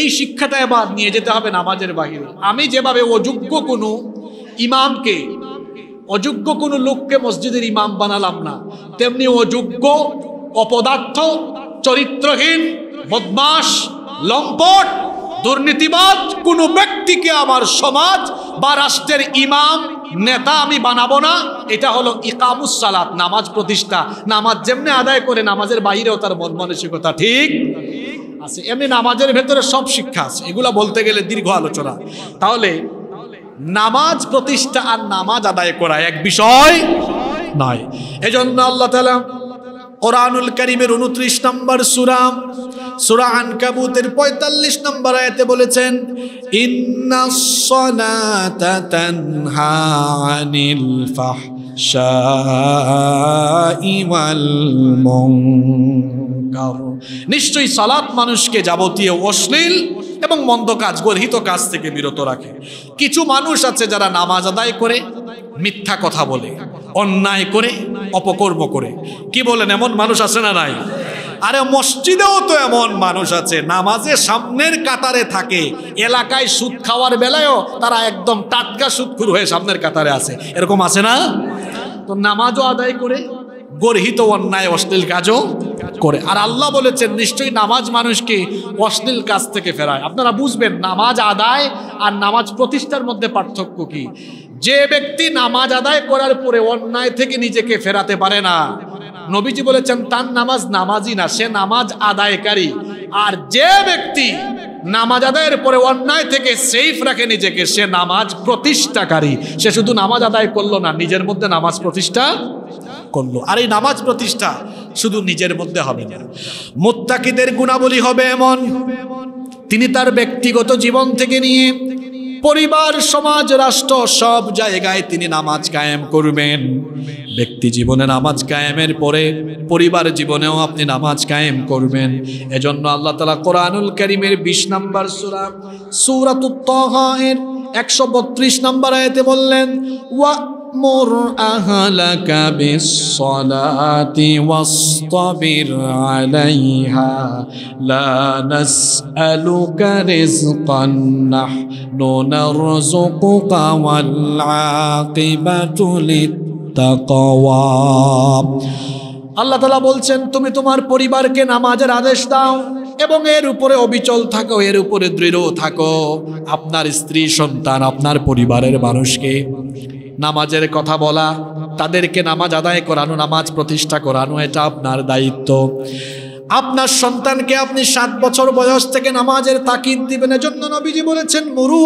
S1: এই শিক্ষাটা এবার নিয়ে যেতে হবে নামাজের বাহিরে আমি যেভাবে অযোগ্য কোনো ইমামকে অযোগ্য কোনো লোককে মসজিদের ইমাম বানালাম না তেমনি অযোগ্য অপদার্থ চরিত্রহীন বদমাস লম্পট দুর্নীতিবাদ কোন ব্যক্তিকে আমার সমাজ বা রাষ্ট্রের ইমাম নেতা আমি বানাবো না এটা হলো ইকামুস সালাত নামাজ প্রতিষ্ঠা নামাজ যেমনি আদায় করে নামাজের বাইরেও তার মন মানসিকতা ঠিক আছে এমনি নামাজের ভেতরে সব শিক্ষা আছে এগুলা বলতে গেলে দীর্ঘ আলোচনা তাহলে নামাজ প্রতিষ্ঠা আর নামাজ আদায় করা এক বিষয় নয় এজন্য আল্লাহ তালা কোরআনুল করিমের উনত্রিশ নম্বর সুরাম সুরা আনকাবুতের পঁয়তাল্লিশ নম্বর আয়াতে বলেছেন ইন্না সনাতা তানহা আনিল ফাহ নিশ্চয়ই সালাত মানুষকে যাবতীয় অশ্লীল এবং মন্দ কাজ গর্হিত কাজ থেকে বিরত রাখে কিছু মানুষ আছে যারা নামাজ আদায় করে মিথ্যা কথা বলে অন্যায় করে অপকর্ম করে কি বলেন এমন মানুষ আছে না নাই আরে মসজিদেও তো এমন মানুষ আছে নামাজে সামনের কাতারে থাকে এলাকায় সুদ খাওয়ার বেলায়ও তারা একদম টাটকা খুর হয়ে সামনের কাতারে আছে এরকম আছে না তো নামাজও আদায় করে গর্হিত অন্যায় অশ্লীল কাজও করে আর আল্লাহ বলেছেন নিশ্চয়ই নামাজ মানুষকে অশ্লীল কাজ থেকে ফেরায় আপনারা বুঝবেন নামাজ আদায় আর নামাজ প্রতিষ্ঠার মধ্যে পার্থক্য কি যে ব্যক্তি নামাজ আদায় করার পরে অন্যায় থেকে নিজেকে ফেরাতে পারে না নবীজি বলেছেন তার নামাজ নামাজই না সে নামাজ আদায়কারী আর যে ব্যক্তি নামাজ আদায়ের পরে অন্যায় থেকে সেফ রাখে নিজেকে সে নামাজ প্রতিষ্ঠাকারী সে শুধু নামাজ আদায় করলো না নিজের মধ্যে নামাজ প্রতিষ্ঠা করলো আর এই নামাজ প্রতিষ্ঠা শুধু নিজের মধ্যে হবে না মোত্তাকিদের গুণাবলী হবে এমন তিনি তার ব্যক্তিগত জীবন থেকে নিয়ে পরিবার সমাজ রাষ্ট্র সব জায়গায় তিনি নামাজ কায়েম করবেন ব্যক্তি জীবনে নামাজ কায়েমের পরে পরিবার জীবনেও আপনি নামাজ কায়েম করবেন এজন্য আল্লাহ তালা কোরআনুল করিমের বিশ নম্বর সুরা সুরাত একশো বত্রিশ নম্বর আয়তে বললেন ওয়া وأمر أهلك بالصلاة واصطبر عليها لا نسألك رزقا نحن نرزقك والعاقبة للتقوى আল্লাহ তালা বলছেন তুমি তোমার পরিবারকে নামাজের আদেশ দাও এবং এর উপরে অবিচল থাকো এর উপরে দৃঢ় থাকো আপনার স্ত্রী সন্তান আপনার পরিবারের মানুষকে নামাজের কথা বলা তাদেরকে নামাজ আদায় করানো নামাজ প্রতিষ্ঠা করানো এটা আপনার দায়িত্ব আপনার সন্তানকে আপনি সাত বছর বয়স থেকে নামাজের তাকিদ দিবেন এজন্য নবীজি বলেছেন মুরু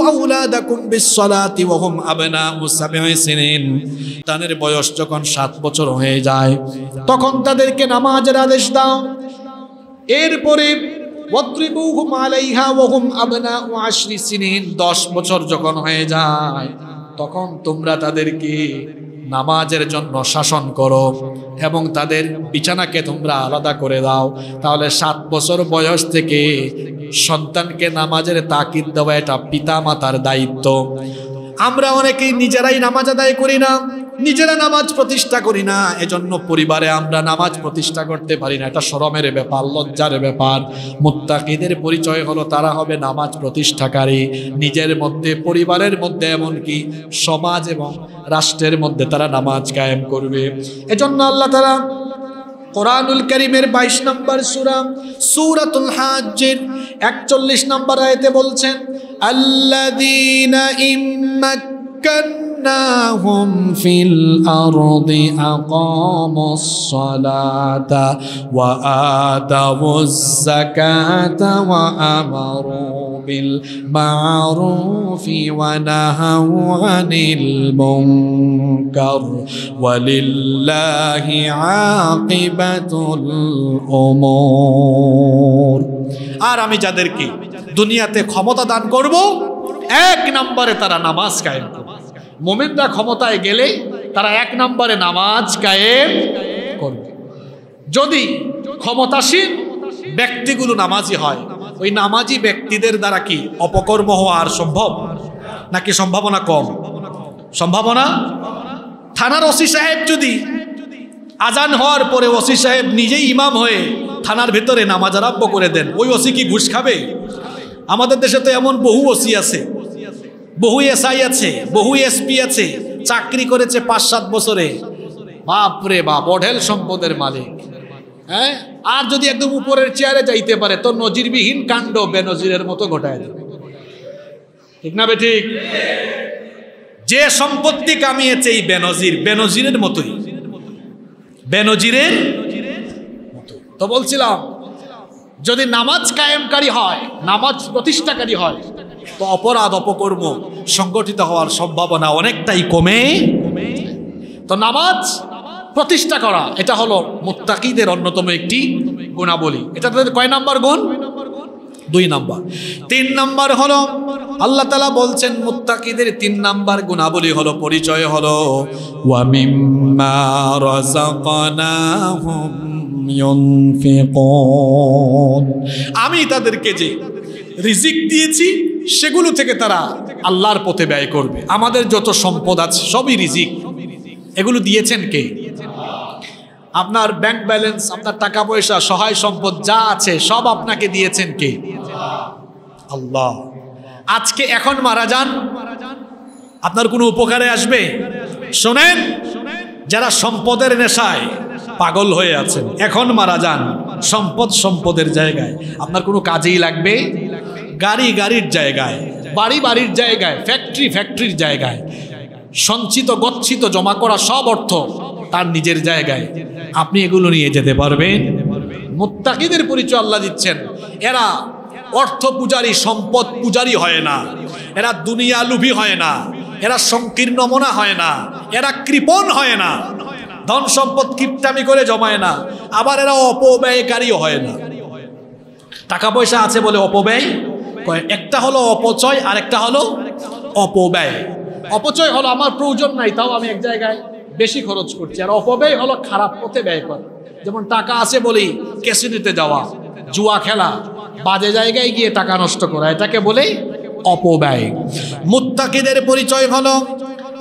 S1: তাদের বয়স যখন সাত বছর হয়ে যায় তখন তাদেরকে নামাজের আদেশ দাও এরপরে দশ বছর যখন হয়ে যায় তখন তোমরা তাদেরকে নামাজের জন্য শাসন করো এবং তাদের বিছানাকে তোমরা আলাদা করে দাও তাহলে সাত বছর বয়স থেকে সন্তানকে নামাজের তাকিদ দেওয়া এটা পিতা মাতার দায়িত্ব আমরা অনেকেই নিজেরাই নামাজ আদায় করি না নিজেরা নামাজ প্রতিষ্ঠা করি না এজন্য পরিবারে আমরা নামাজ প্রতিষ্ঠা করতে পারি না এটা সরমের ব্যাপার লজ্জার ব্যাপার মুত্তাকিদের পরিচয় হলো তারা হবে নামাজ প্রতিষ্ঠাকারী নিজের মধ্যে পরিবারের মধ্যে এমনকি সমাজ এবং রাষ্ট্রের মধ্যে তারা নামাজ কায়েম করবে এজন্য আল্লাহ তারা কোরআনুল করিমের বাইশ নম্বর সুরাম সুরাতুল হাজের একচল্লিশ নম্বর আয়তে বলছেন আল্লাদিনা ইম্মাক্কান مكناهم في الأرض أقاموا الصلاة وآتوا الزكاة وأمروا بالمعروف ونهوا عن المنكر ولله عاقبة الأمور আর আমি যাদেরকে দুনিয়াতে ক্ষমতা দান করব এক নম্বরে তারা নামাজ কায়েম মোমেনরা ক্ষমতায় গেলে তারা এক নম্বরে নামাজ কায়েম করবে যদি ক্ষমতাসীন ব্যক্তিগুলো নামাজি হয় ওই নামাজি ব্যক্তিদের দ্বারা কি অপকর্ম হওয়ার সম্ভব নাকি সম্ভাবনা কম সম্ভাবনা থানার ওসি সাহেব যদি আজান হওয়ার পরে ওসি সাহেব নিজেই ইমাম হয়ে থানার ভেতরে নামাজ আরম্ভ করে দেন ওই ওসি কি ঘুষ খাবে আমাদের দেশে তো এমন বহু ওসি আছে বহু এসআই আছে বহু এসপি আছে চাকরি করেছে পাঁচ সাত বছরে বাপরে বাপ অঢেল সম্পদের মালিক হ্যাঁ আর যদি একদম উপরের চেয়ারে যাইতে পারে তো নজিরবিহীন কাণ্ড বেনজিরের মতো ঘটায় যাবে ঠিক না বেঠিক যে সম্পত্তি কামিয়েছে এই বেনজির বেনজিরের মতোই বেনজিরের তো বলছিলাম যদি নামাজ কায়েমকারী হয় নামাজ প্রতিষ্ঠাকারী হয় তো অপরাধ অপকর্ম সংগঠিত হওয়ার সম্ভাবনা অনেকটাই কমে তো নামাজ প্রতিষ্ঠা করা এটা হলো মোত্তাকিদের অন্যতম একটি গুণাবলী এটা তাদের কয় নাম্বার গুণ দুই নাম্বার তিন নাম্বার হলো আল্লাহ তালা বলছেন মুত্তাকিদের তিন নাম্বার গুণাবলী হলো পরিচয় হলো আমি তাদেরকে যে রিজিক দিয়েছি সেগুলো থেকে তারা আল্লাহর পথে ব্যয় করবে আমাদের যত সম্পদ আছে সবই রিজিক এগুলো দিয়েছেন কে আপনার ব্যাংক ব্যালেন্স আপনার টাকা পয়সা সহায় সম্পদ যা আছে সব আপনাকে দিয়েছেন কে আল্লাহ আজকে এখন মারা যান আপনার কোনো উপকারে আসবে শোনেন যারা সম্পদের নেশায় পাগল হয়ে আছেন এখন মারা যান সম্পদ সম্পদের জায়গায় আপনার কোনো কাজেই লাগবে গাড়ি গাড়ির জায়গায় বাড়ি বাড়ির জায়গায় ফ্যাক্টরি ফ্যাক্টরির জায়গায় সঞ্চিত গচ্ছিত জমা করা সব অর্থ তার নিজের জায়গায় আপনি এগুলো নিয়ে যেতে পারবেন মোত্তাকিদের পরিচয় আল্লাহ দিচ্ছেন এরা অর্থ পূজারী সম্পদ পূজারী হয় না এরা দুনিয়া লুভি হয় না এরা সংকীর্ণ মনা হয় না এরা কৃপণ হয় না ধন সম্পদ কিপটামি করে জমায় না আবার এরা অপব্যয়কারীও হয় না টাকা পয়সা আছে বলে অপব্যয় একটা হলো অপচয় আর একটা হলো অপব্যয় অপচয় হলো আমার প্রয়োজন নাই তাও আমি এক জায়গায় বেশি খরচ করছি আর অপব্যয় হলো খারাপ পথে ব্যয় করা যেমন টাকা আছে বলেই ক্যাসিনোতে যাওয়া জুয়া খেলা বাজে জায়গায় গিয়ে টাকা নষ্ট করা এটাকে বলে অপব্যয় মুত্তাকিদের পরিচয় হলো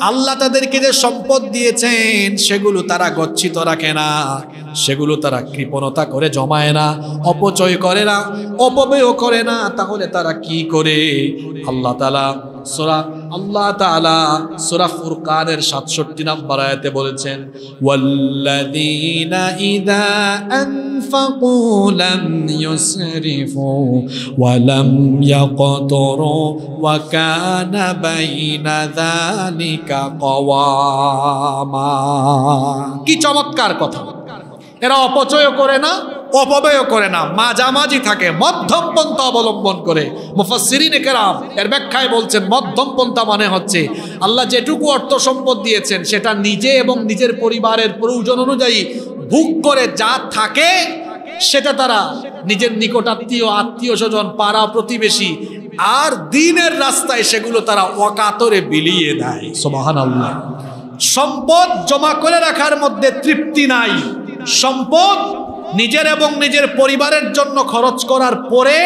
S1: আল্লাহ তাদেরকে যে সম্পদ দিয়েছেন সেগুলো তারা গচ্ছিত রাখে না সেগুলো তারা কৃপণতা করে জমায় না অপচয় করে না অপব্যয় করে না তাহলে তারা কি করে আল্লাহ তালা সোরা আল্লাহ তালা সোরা ফুরকানের সাতষট্টি নাম্বার আয়াতে বলেছেন والذين إذا أنفقوا لم يسرفوا ولم يقتروا وكان بين ذلك قواما কি চমৎকার কথা এরা অপচয় করে না অপব্যয় করে না মাঝামাঝি থাকে মধ্যম পন্থা অবলম্বন করে মুফাসিরিন কেরাম এর ব্যাখ্যায় বলছেন মধ্যম পন্থা মানে হচ্ছে আল্লাহ যেটুকু অর্থ সম্পদ দিয়েছেন সেটা নিজে এবং নিজের পরিবারের প্রয়োজন অনুযায়ী ভোগ করে যা থাকে সেটা তারা নিজের নিকটাত্মীয় আত্মীয় স্বজন পাড়া প্রতিবেশী আর দিনের রাস্তায় সেগুলো তারা অকাতরে বিলিয়ে দেয় সোমাহান আল্লাহ সম্পদ জমা করে রাখার মধ্যে তৃপ্তি নাই সম্পদ নিজের এবং নিজের পরিবারের জন্য খরচ করার পরে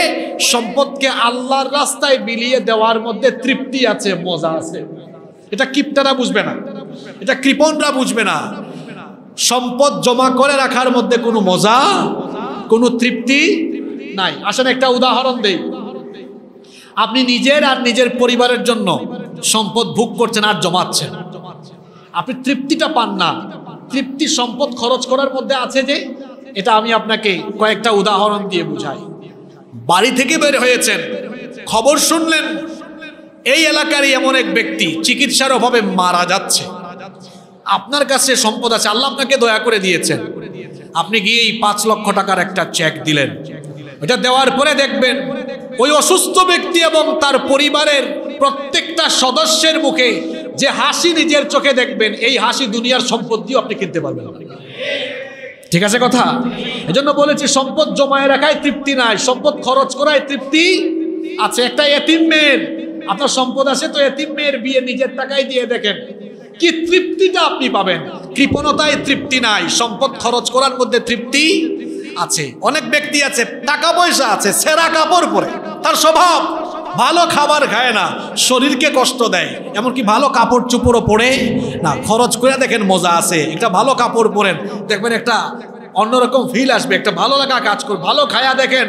S1: সম্পদকে আল্লাহর রাস্তায় বিলিয়ে দেওয়ার মধ্যে তৃপ্তি আছে মজা আছে এটা কিপ্তারা বুঝবে না এটা কৃপণরা বুঝবে না সম্পদ জমা করে রাখার মধ্যে কোনো মজা কোনো তৃপ্তি নাই আসেন একটা উদাহরণ দেই আপনি নিজের আর নিজের পরিবারের জন্য সম্পদ ভোগ করছেন আর জমাচ্ছেন আপনি তৃপ্তিটা পান না তৃপ্তি সম্পদ খরচ করার মধ্যে আছে যে এটা আমি আপনাকে কয়েকটা উদাহরণ দিয়ে বুঝাই বাড়ি থেকে বের হয়েছেন খবর শুনলেন এই এলাকারই এমন এক ব্যক্তি চিকিৎসার অভাবে মারা যাচ্ছে আপনার কাছে সম্পদ আছে আল্লাহ আপনাকে দয়া করে দিয়েছেন আপনি গিয়ে এই পাঁচ লক্ষ টাকার একটা চেক দিলেন এটা দেওয়ার পরে দেখবেন ওই অসুস্থ ব্যক্তি এবং তার পরিবারের প্রত্যেকটা সদস্যের মুখে যে হাসি নিজের চোখে দেখবেন এই হাসি দুনিয়ার সম্পদ দিয়েও আপনি কিনতে পারবেন ঠিক আছে কথা এজন্য বলেছি সম্পদ জমায় রাখায় তৃপ্তি নাই সম্পদ খরচ করায় তৃপ্তি আছে একটা এতিম মেয়ের আপনার সম্পদ আছে তো এতিম মেয়ের বিয়ে নিজের টাকায় দিয়ে দেখেন কি তৃপ্তিটা আপনি পাবেন কৃপণতায় তৃপ্তি নাই সম্পদ খরচ করার মধ্যে তৃপ্তি আছে অনেক ব্যক্তি আছে টাকা পয়সা আছে সেরা কাপড় পরে তার স্বভাব ভালো খাবার খায় না শরীরকে কষ্ট দেয় এমনকি ভালো কাপড় চুপড়ও পরে না খরচ করে দেখেন মজা আছে একটা ভালো কাপড় পরেন দেখবেন একটা অন্যরকম ফিল আসবে একটা ভালো লাগা কাজ করবে ভালো খায়া দেখেন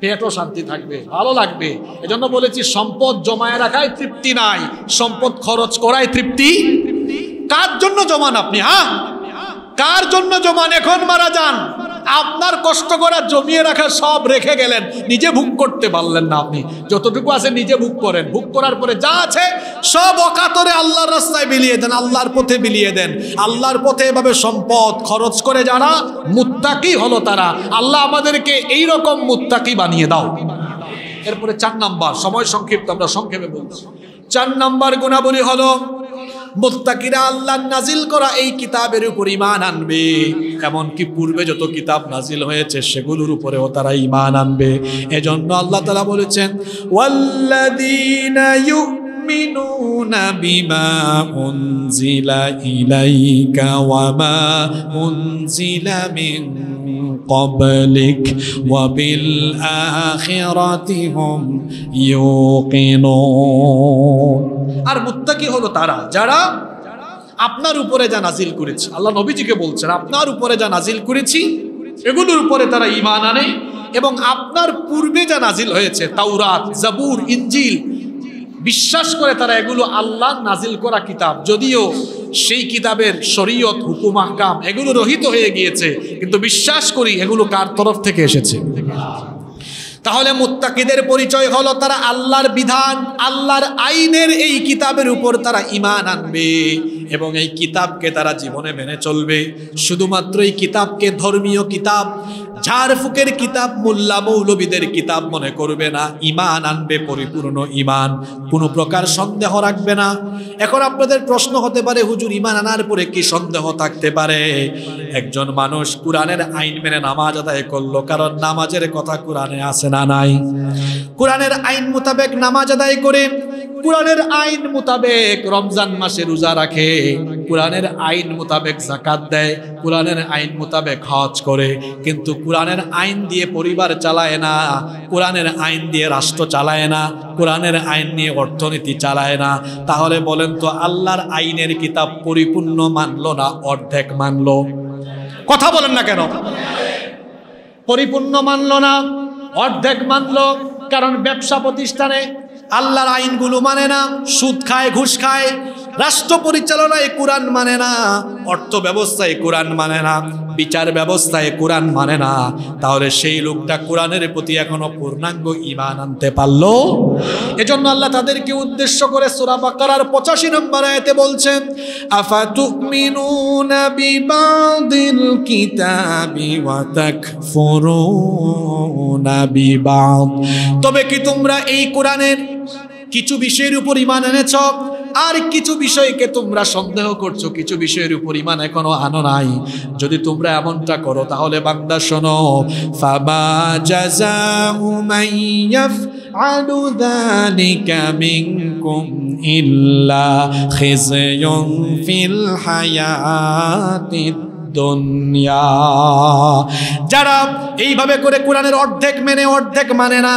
S1: পেটও শান্তি থাকবে ভালো লাগবে এজন্য বলেছি সম্পদ জমায় রাখায় তৃপ্তি নাই সম্পদ খরচ করায় তৃপ্তি কার জন্য জমান আপনি হ্যাঁ কার জন্য জমান এখন মারা যান আপনার কষ্ট করা জমিয়ে রাখা সব রেখে গেলেন নিজে ভুগ করতে পারলেন না আপনি যতটুকু আছে নিজে ভুগ করেন ভুগ করার পরে যা আছে সব অকাতরে আল্লাহর রাস্তায় বিলিয়ে দেন আল্লাহর পথে বিলিয়ে দেন আল্লাহর পথে এভাবে সম্পদ খরচ করে যারা মুত্তাকি হলো তারা আল্লাহ আমাদেরকে এই রকম মুত্তাকি বানিয়ে দাও এরপরে চার নাম্বার সময় সংক্ষিপ্ত আমরা সংক্ষেপে বলছি চার নাম্বার গুণাবলী হলো মোত্তাকিরা আল্লাহ নাজিল করা এই কিতাবের উপর ইমান আনবে এমনকি পূর্বে যত কিতাব নাজিল হয়েছে সেগুলোর উপরেও তারা ইমান আনবে এজন্য আল্লাহ তালা বলেছেন يؤمنون بما أنزل إليك وما أنزل من قبلك وبالآخرة هم يوقنون আর মুত্তাকি হলো তারা যারা আপনার উপরে যা নাজিল করেছে আল্লাহ নবীজিকে বলছেন আপনার উপরে যা নাজিল করেছি এগুলোর উপরে তারা ইমান আনে এবং আপনার পূর্বে যা নাজিল হয়েছে তাওরাত জাবুর ইঞ্জিল বিশ্বাস করে তারা এগুলো আল্লাহ নাজিল করা কিতাব যদিও সেই কিতাবের শরীয়ত হুকুম আহকাম এগুলো রহিত হয়ে গিয়েছে কিন্তু বিশ্বাস করি এগুলো কার তরফ থেকে এসেছে তাহলে মুত্তাকিদের পরিচয় হলো তারা আল্লাহর বিধান আল্লাহর আইনের এই কিতাবের উপর তারা ইমান আনবে এবং এই কিতাবকে তারা জীবনে মেনে চলবে শুধুমাত্র এই কিতাবকে ধর্মীয় কিতাব ঝাড়ফুকের কিতাব মোল্লা মৌলবীদের কিতাব মনে করবে না ইমান আনবে পরিপূর্ণ ইমান কোনো প্রকার সন্দেহ রাখবে না এখন আপনাদের প্রশ্ন হতে পারে হুজুর ইমান আনার পরে কি সন্দেহ থাকতে পারে একজন মানুষ কোরআনের আইন মেনে নামাজ আদায় করলো কারণ নামাজের কথা কোরআনে আছে না নাই কোরআনের আইন মোতাবেক নামাজ আদায় করে কোরআনের আইন মোতাবেক রমজান মাসে রোজা রাখে কোরআনের আইন মোতাবেক জাকাত দেয় কোরআনের আইন মোতাবেক হজ করে কিন্তু কোরআনের আইন দিয়ে পরিবার চালায় না কোরআনের আইন দিয়ে রাষ্ট্র চালায় না কোরআনের আইন নিয়ে অর্থনীতি চালায় না তাহলে বলেন তো আল্লাহর আইনের কিতাব পরিপূর্ণ মানল না অর্ধেক মানল কথা বলেন না কেন পরিপূর্ণ মানল না অর্ধেক মানল কারণ ব্যবসা প্রতিষ্ঠানে আল্লাহর আইনগুলো মানে না সুদ খায় ঘুষ খায় রাষ্ট্র পরিচালনায় কোরআন মানে না অর্থ ব্যবস্থায় কোরআন মানে না বিচার ব্যবস্থায় কোরআন মানে না তাহলে সেই লোকটা কোরআনের প্রতি এখনো পূর্ণাঙ্গ ইমান আনতে পারল এজন্য আল্লাহ তাদেরকে উদ্দেশ্য করে সুরা বাকারার পঁচাশি নম্বর আয়তে বলছেন আফাতুমিনুনা বিবাদিল কিতাবি ওয়া তাকফুরুনা বিবাদ তবে কি তোমরা এই কোরআনের কিছু বিষয়ের উপর ইমান এনেছ আর কিছু বিষয়কে তোমরা সন্দেহ করছো কিছু বিষয়ের উপর ইমান এখনো আনো নাই যদি তোমরা এমনটা করো তাহলে বান্দা শোনো ইল্লা দুনিয়া যারা এইভাবে করে কোরআনের অর্ধেক মেনে অর্ধেক মানে না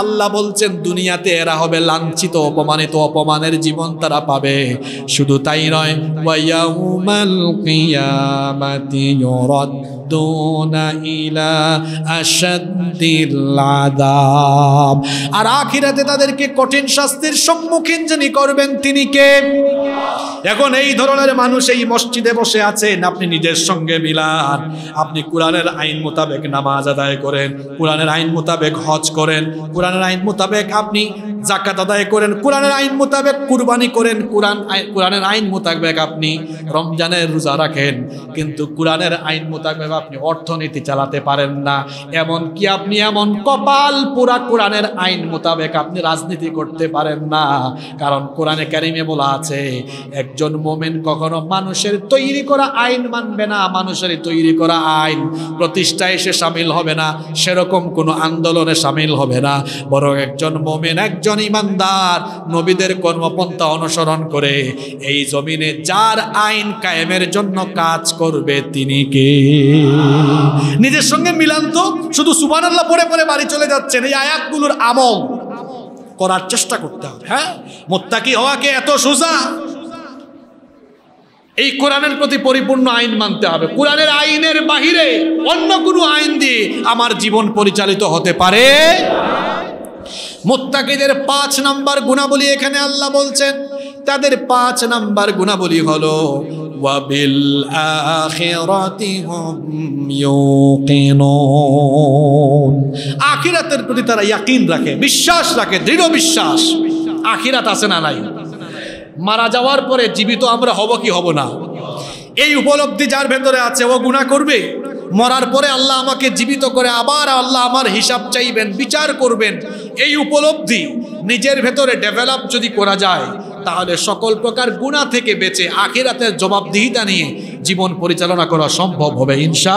S1: আল্লাহ বলছেন দুনিয়াতে এরা হবে লাঞ্ছিত অপমানিত অপমানের জীবন তারা পাবে শুধু তাই নয় ওয়াইয়াউমাল কিয়ামাতি ইউরাদ রদ্দুনা ইলা আর আখিরাতে তাদেরকে কঠিন শাস্তির সম্মুখীন যিনি করবেন তিনি কে এখন এই ধরনের মানুষ এই মসজিদে বসে আছেন আপনি নিজের সঙ্গে মিলান আপনি কোরআনের আইন মোতাবেক নামাজ আদায় করেন কোরআনের আইন মোতাবেক হজ করেন কোরআনের আইন মোতাবেক আপনি জাকাত আদায় করেন কোরআনের আইন মোতাবেক কুরবানি করেন কোরআন কোরআনের আইন মোতাবেক আপনি রমজানের রোজা রাখেন কিন্তু কোরআনের আইন মোতাবেক আপনি অর্থনীতি চালাতে পারেন না এমন কি আপনি এমন কপাল পুরা কোরআনের আইন মোতাবেক আপনি রাজনীতি করতে পারেন না কারণ কোরআনে ক্যারিমে বলা আছে একজন মোমেন কখনো মানুষের তৈরি করা আইন মানবে না মানুষের তৈরি করা আইন প্রতিষ্ঠায় এসে সামিল হবে না সেরকম কোনো আন্দোলনে সামিল হবে না বরং একজন মোমেন একজন ইমানদার নবীদের কর্মপন্থা অনুসরণ করে এই জমিনে যার আইন কায়েমের জন্য কাজ করবে তিনি কে নিজের সঙ্গে মিলান তো শুধু সুবান আল্লাহ পরে পরে বাড়ি চলে যাচ্ছেন এই আয়াতগুলোর আমল করার চেষ্টা করতে হবে হ্যাঁ মোত্তাকি হওয়াকে এত সোজা এই কোরআনের প্রতি পরিপূর্ণ আইন মানতে হবে কোরআনের আইনের বাহিরে অন্য কোনো আইন দিয়ে আমার জীবন পরিচালিত হতে পারে মোত্তাকিদের পাঁচ নাম্বার গুণাবলী এখানে আল্লাহ বলছেন তাদের পাঁচ নাম্বার গুণাবলী হলো আখিরাতের প্রতি তারা ইয়াকিন রাখে বিশ্বাস রাখে দৃঢ় বিশ্বাস আখিরাত আছে না নাই মারা যাওয়ার পরে জীবিত আমরা হব কি হব না এই উপলব্ধি যার ভেতরে আছে ও গুণা করবে মরার পরে আল্লাহ আমাকে জীবিত করে আবার আল্লাহ আমার হিসাব চাইবেন বিচার করবেন এই উপলব্ধি নিজের ভেতরে ডেভেলপ যদি করা যায় তাহলে সকল প্রকার গুণা থেকে বেঁচে আখিরাতের জবাবদিহিতা নিয়ে জীবন পরিচালনা করা সম্ভব হবে হিংসা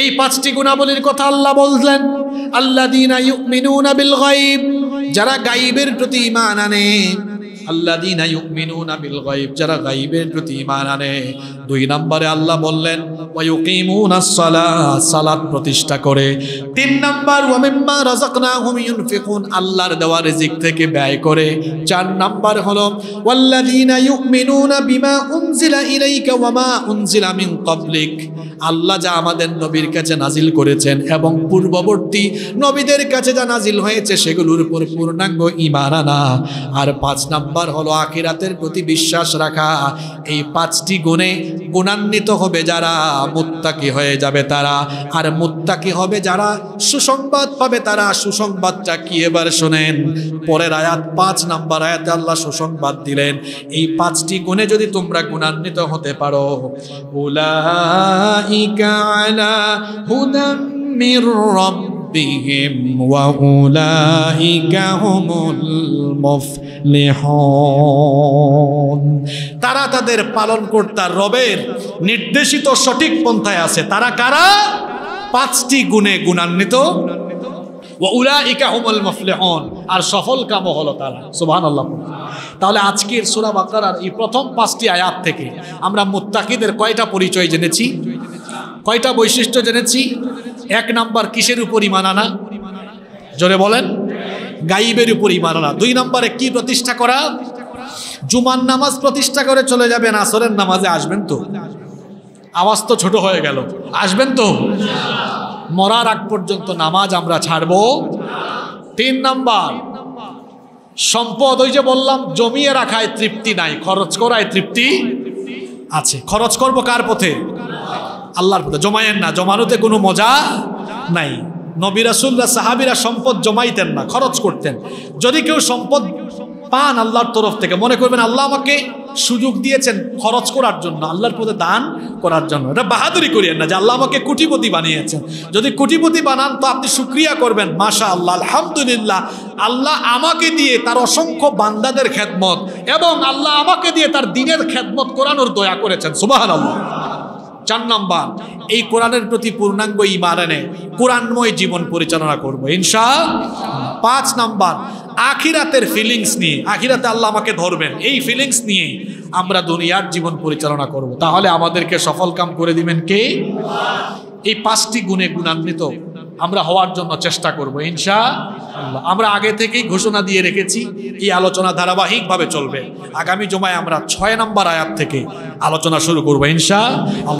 S1: এই পাঁচটি গুণাবলীর কথা আল্লাহ বললেন আল্লাহ দিন যারা গাইবের প্রতি ইমান আনে ইউমিনুনা বিল গায়ব যারা গায়বের প্রতি ঈমান আনে দুই নম্বরে আল্লাহ বললেন সালাহ সালাত প্রতিষ্ঠা করে তিন নম্বর ওয়া মিম্মা রাযাকনাহুম ইউনফিকুন আল্লাহর দেওয়া রিজিক থেকে ব্যয় করে চার নম্বর হলো ওয়াল্লাদিনা ইউমিনুনা বিমা উনজিলা ইলাইকা ওয়া মা উনজিলা মিন ক্বাবলিক আল্লাহ যা আমাদের নবীর কাছে নাজিল করেছেন এবং পূর্ববর্তী নবীদের কাছে যা নাজিল হয়েছে সেগুলোর উপর পূর্ণাঙ্গ ঈমান আনা আর পাঁচ নম্বর নাম্বার হলো আখিরাতের প্রতি বিশ্বাস রাখা এই পাঁচটি গুণে গুণান্বিত হবে যারা মুত্তাকি হয়ে যাবে তারা আর মুত্তাকি হবে যারা সুসংবাদ পাবে তারা সুসংবাদটা কি এবার শোনেন পরের আয়াত পাঁচ নাম্বার আয়াতে আল্লাহ সুসংবাদ দিলেন এই পাঁচটি গুণে যদি তোমরা গুণান্বিত হতে পারো উলাইকা ربهم وأولئك هم المفلحون তারা তাদের পালন কর্তার রবের নির্দেশিত সঠিক পন্থায় আছে তারা কারা পাঁচটি গুণে গুণান্বিত ওলাইকা হুমুল মফলেহন আর সফল কাম হলো তারা সুবাহান তাহলে আজকের সুরা বাকার এই প্রথম পাঁচটি আয়াত থেকে আমরা মুত্তাকিদের কয়টা পরিচয় জেনেছি কয়টা বৈশিষ্ট্য জেনেছি এক নাম্বার কিসের উপর ইমান আনা জোরে বলেন গাইবের উপর ইমান আনা দুই নাম্বারে কি প্রতিষ্ঠা করা জুমার নামাজ প্রতিষ্ঠা করে চলে যাবেন আসরের নামাজে আসবেন তো আওয়াজ তো ছোট হয়ে গেল আসবেন তো মরার আগ পর্যন্ত নামাজ আমরা ছাড়ব তিন নাম্বার সম্পদ ওই যে বললাম জমিয়ে রাখায় তৃপ্তি নাই খরচ করায় তৃপ্তি আছে খরচ করব কার পথে আল্লাহর পথে জমায়েন না জমানোতে কোনো মজা নাই নবী সাহাবিরা সম্পদ জমাইতেন না খরচ করতেন যদি কেউ সম্পদ পান আল্লাহর তরফ থেকে মনে করবেন আল্লাহ আমাকে সুযোগ দিয়েছেন খরচ করার জন্য আল্লাহর পথে দান করার জন্য এটা বাহাদুরি করিয়েন না যে আল্লাহ আমাকে কুটিপতি বানিয়েছেন যদি কুটিপতি বানান তো আপনি সুক্রিয়া করবেন মাশা আল্লাহ আলহামদুলিল্লাহ আল্লাহ আমাকে দিয়ে তার অসংখ্য বান্দাদের খেদমত এবং আল্লাহ আমাকে দিয়ে তার দিনের খেদমত করানোর দয়া করেছেন সুবাহ আল্লাহ চার নাম্বার এই কোরআনের প্রতি পূর্ণাঙ্গ ইমান এনে কোরআনময় জীবন পরিচালনা করবো ইনশা পাঁচ নাম্বার আখিরাতের ফিলিংস নিয়ে আখিরাতে আল্লাহ আমাকে ধরবেন এই ফিলিংস নিয়ে আমরা দুনিয়ার জীবন পরিচালনা করব। তাহলে আমাদেরকে সফল কাম করে দিবেন কে এই পাঁচটি গুণে গুণান্বিত আমরা হওয়ার জন্য চেষ্টা করব ইনশা আমরা আগে থেকেই ঘোষণা দিয়ে রেখেছি এই আলোচনা ধারাবাহিকভাবে চলবে আগামী জমায় আমরা ছয় নম্বর আয়াত থেকে আলোচনা শুরু করবো ইনশা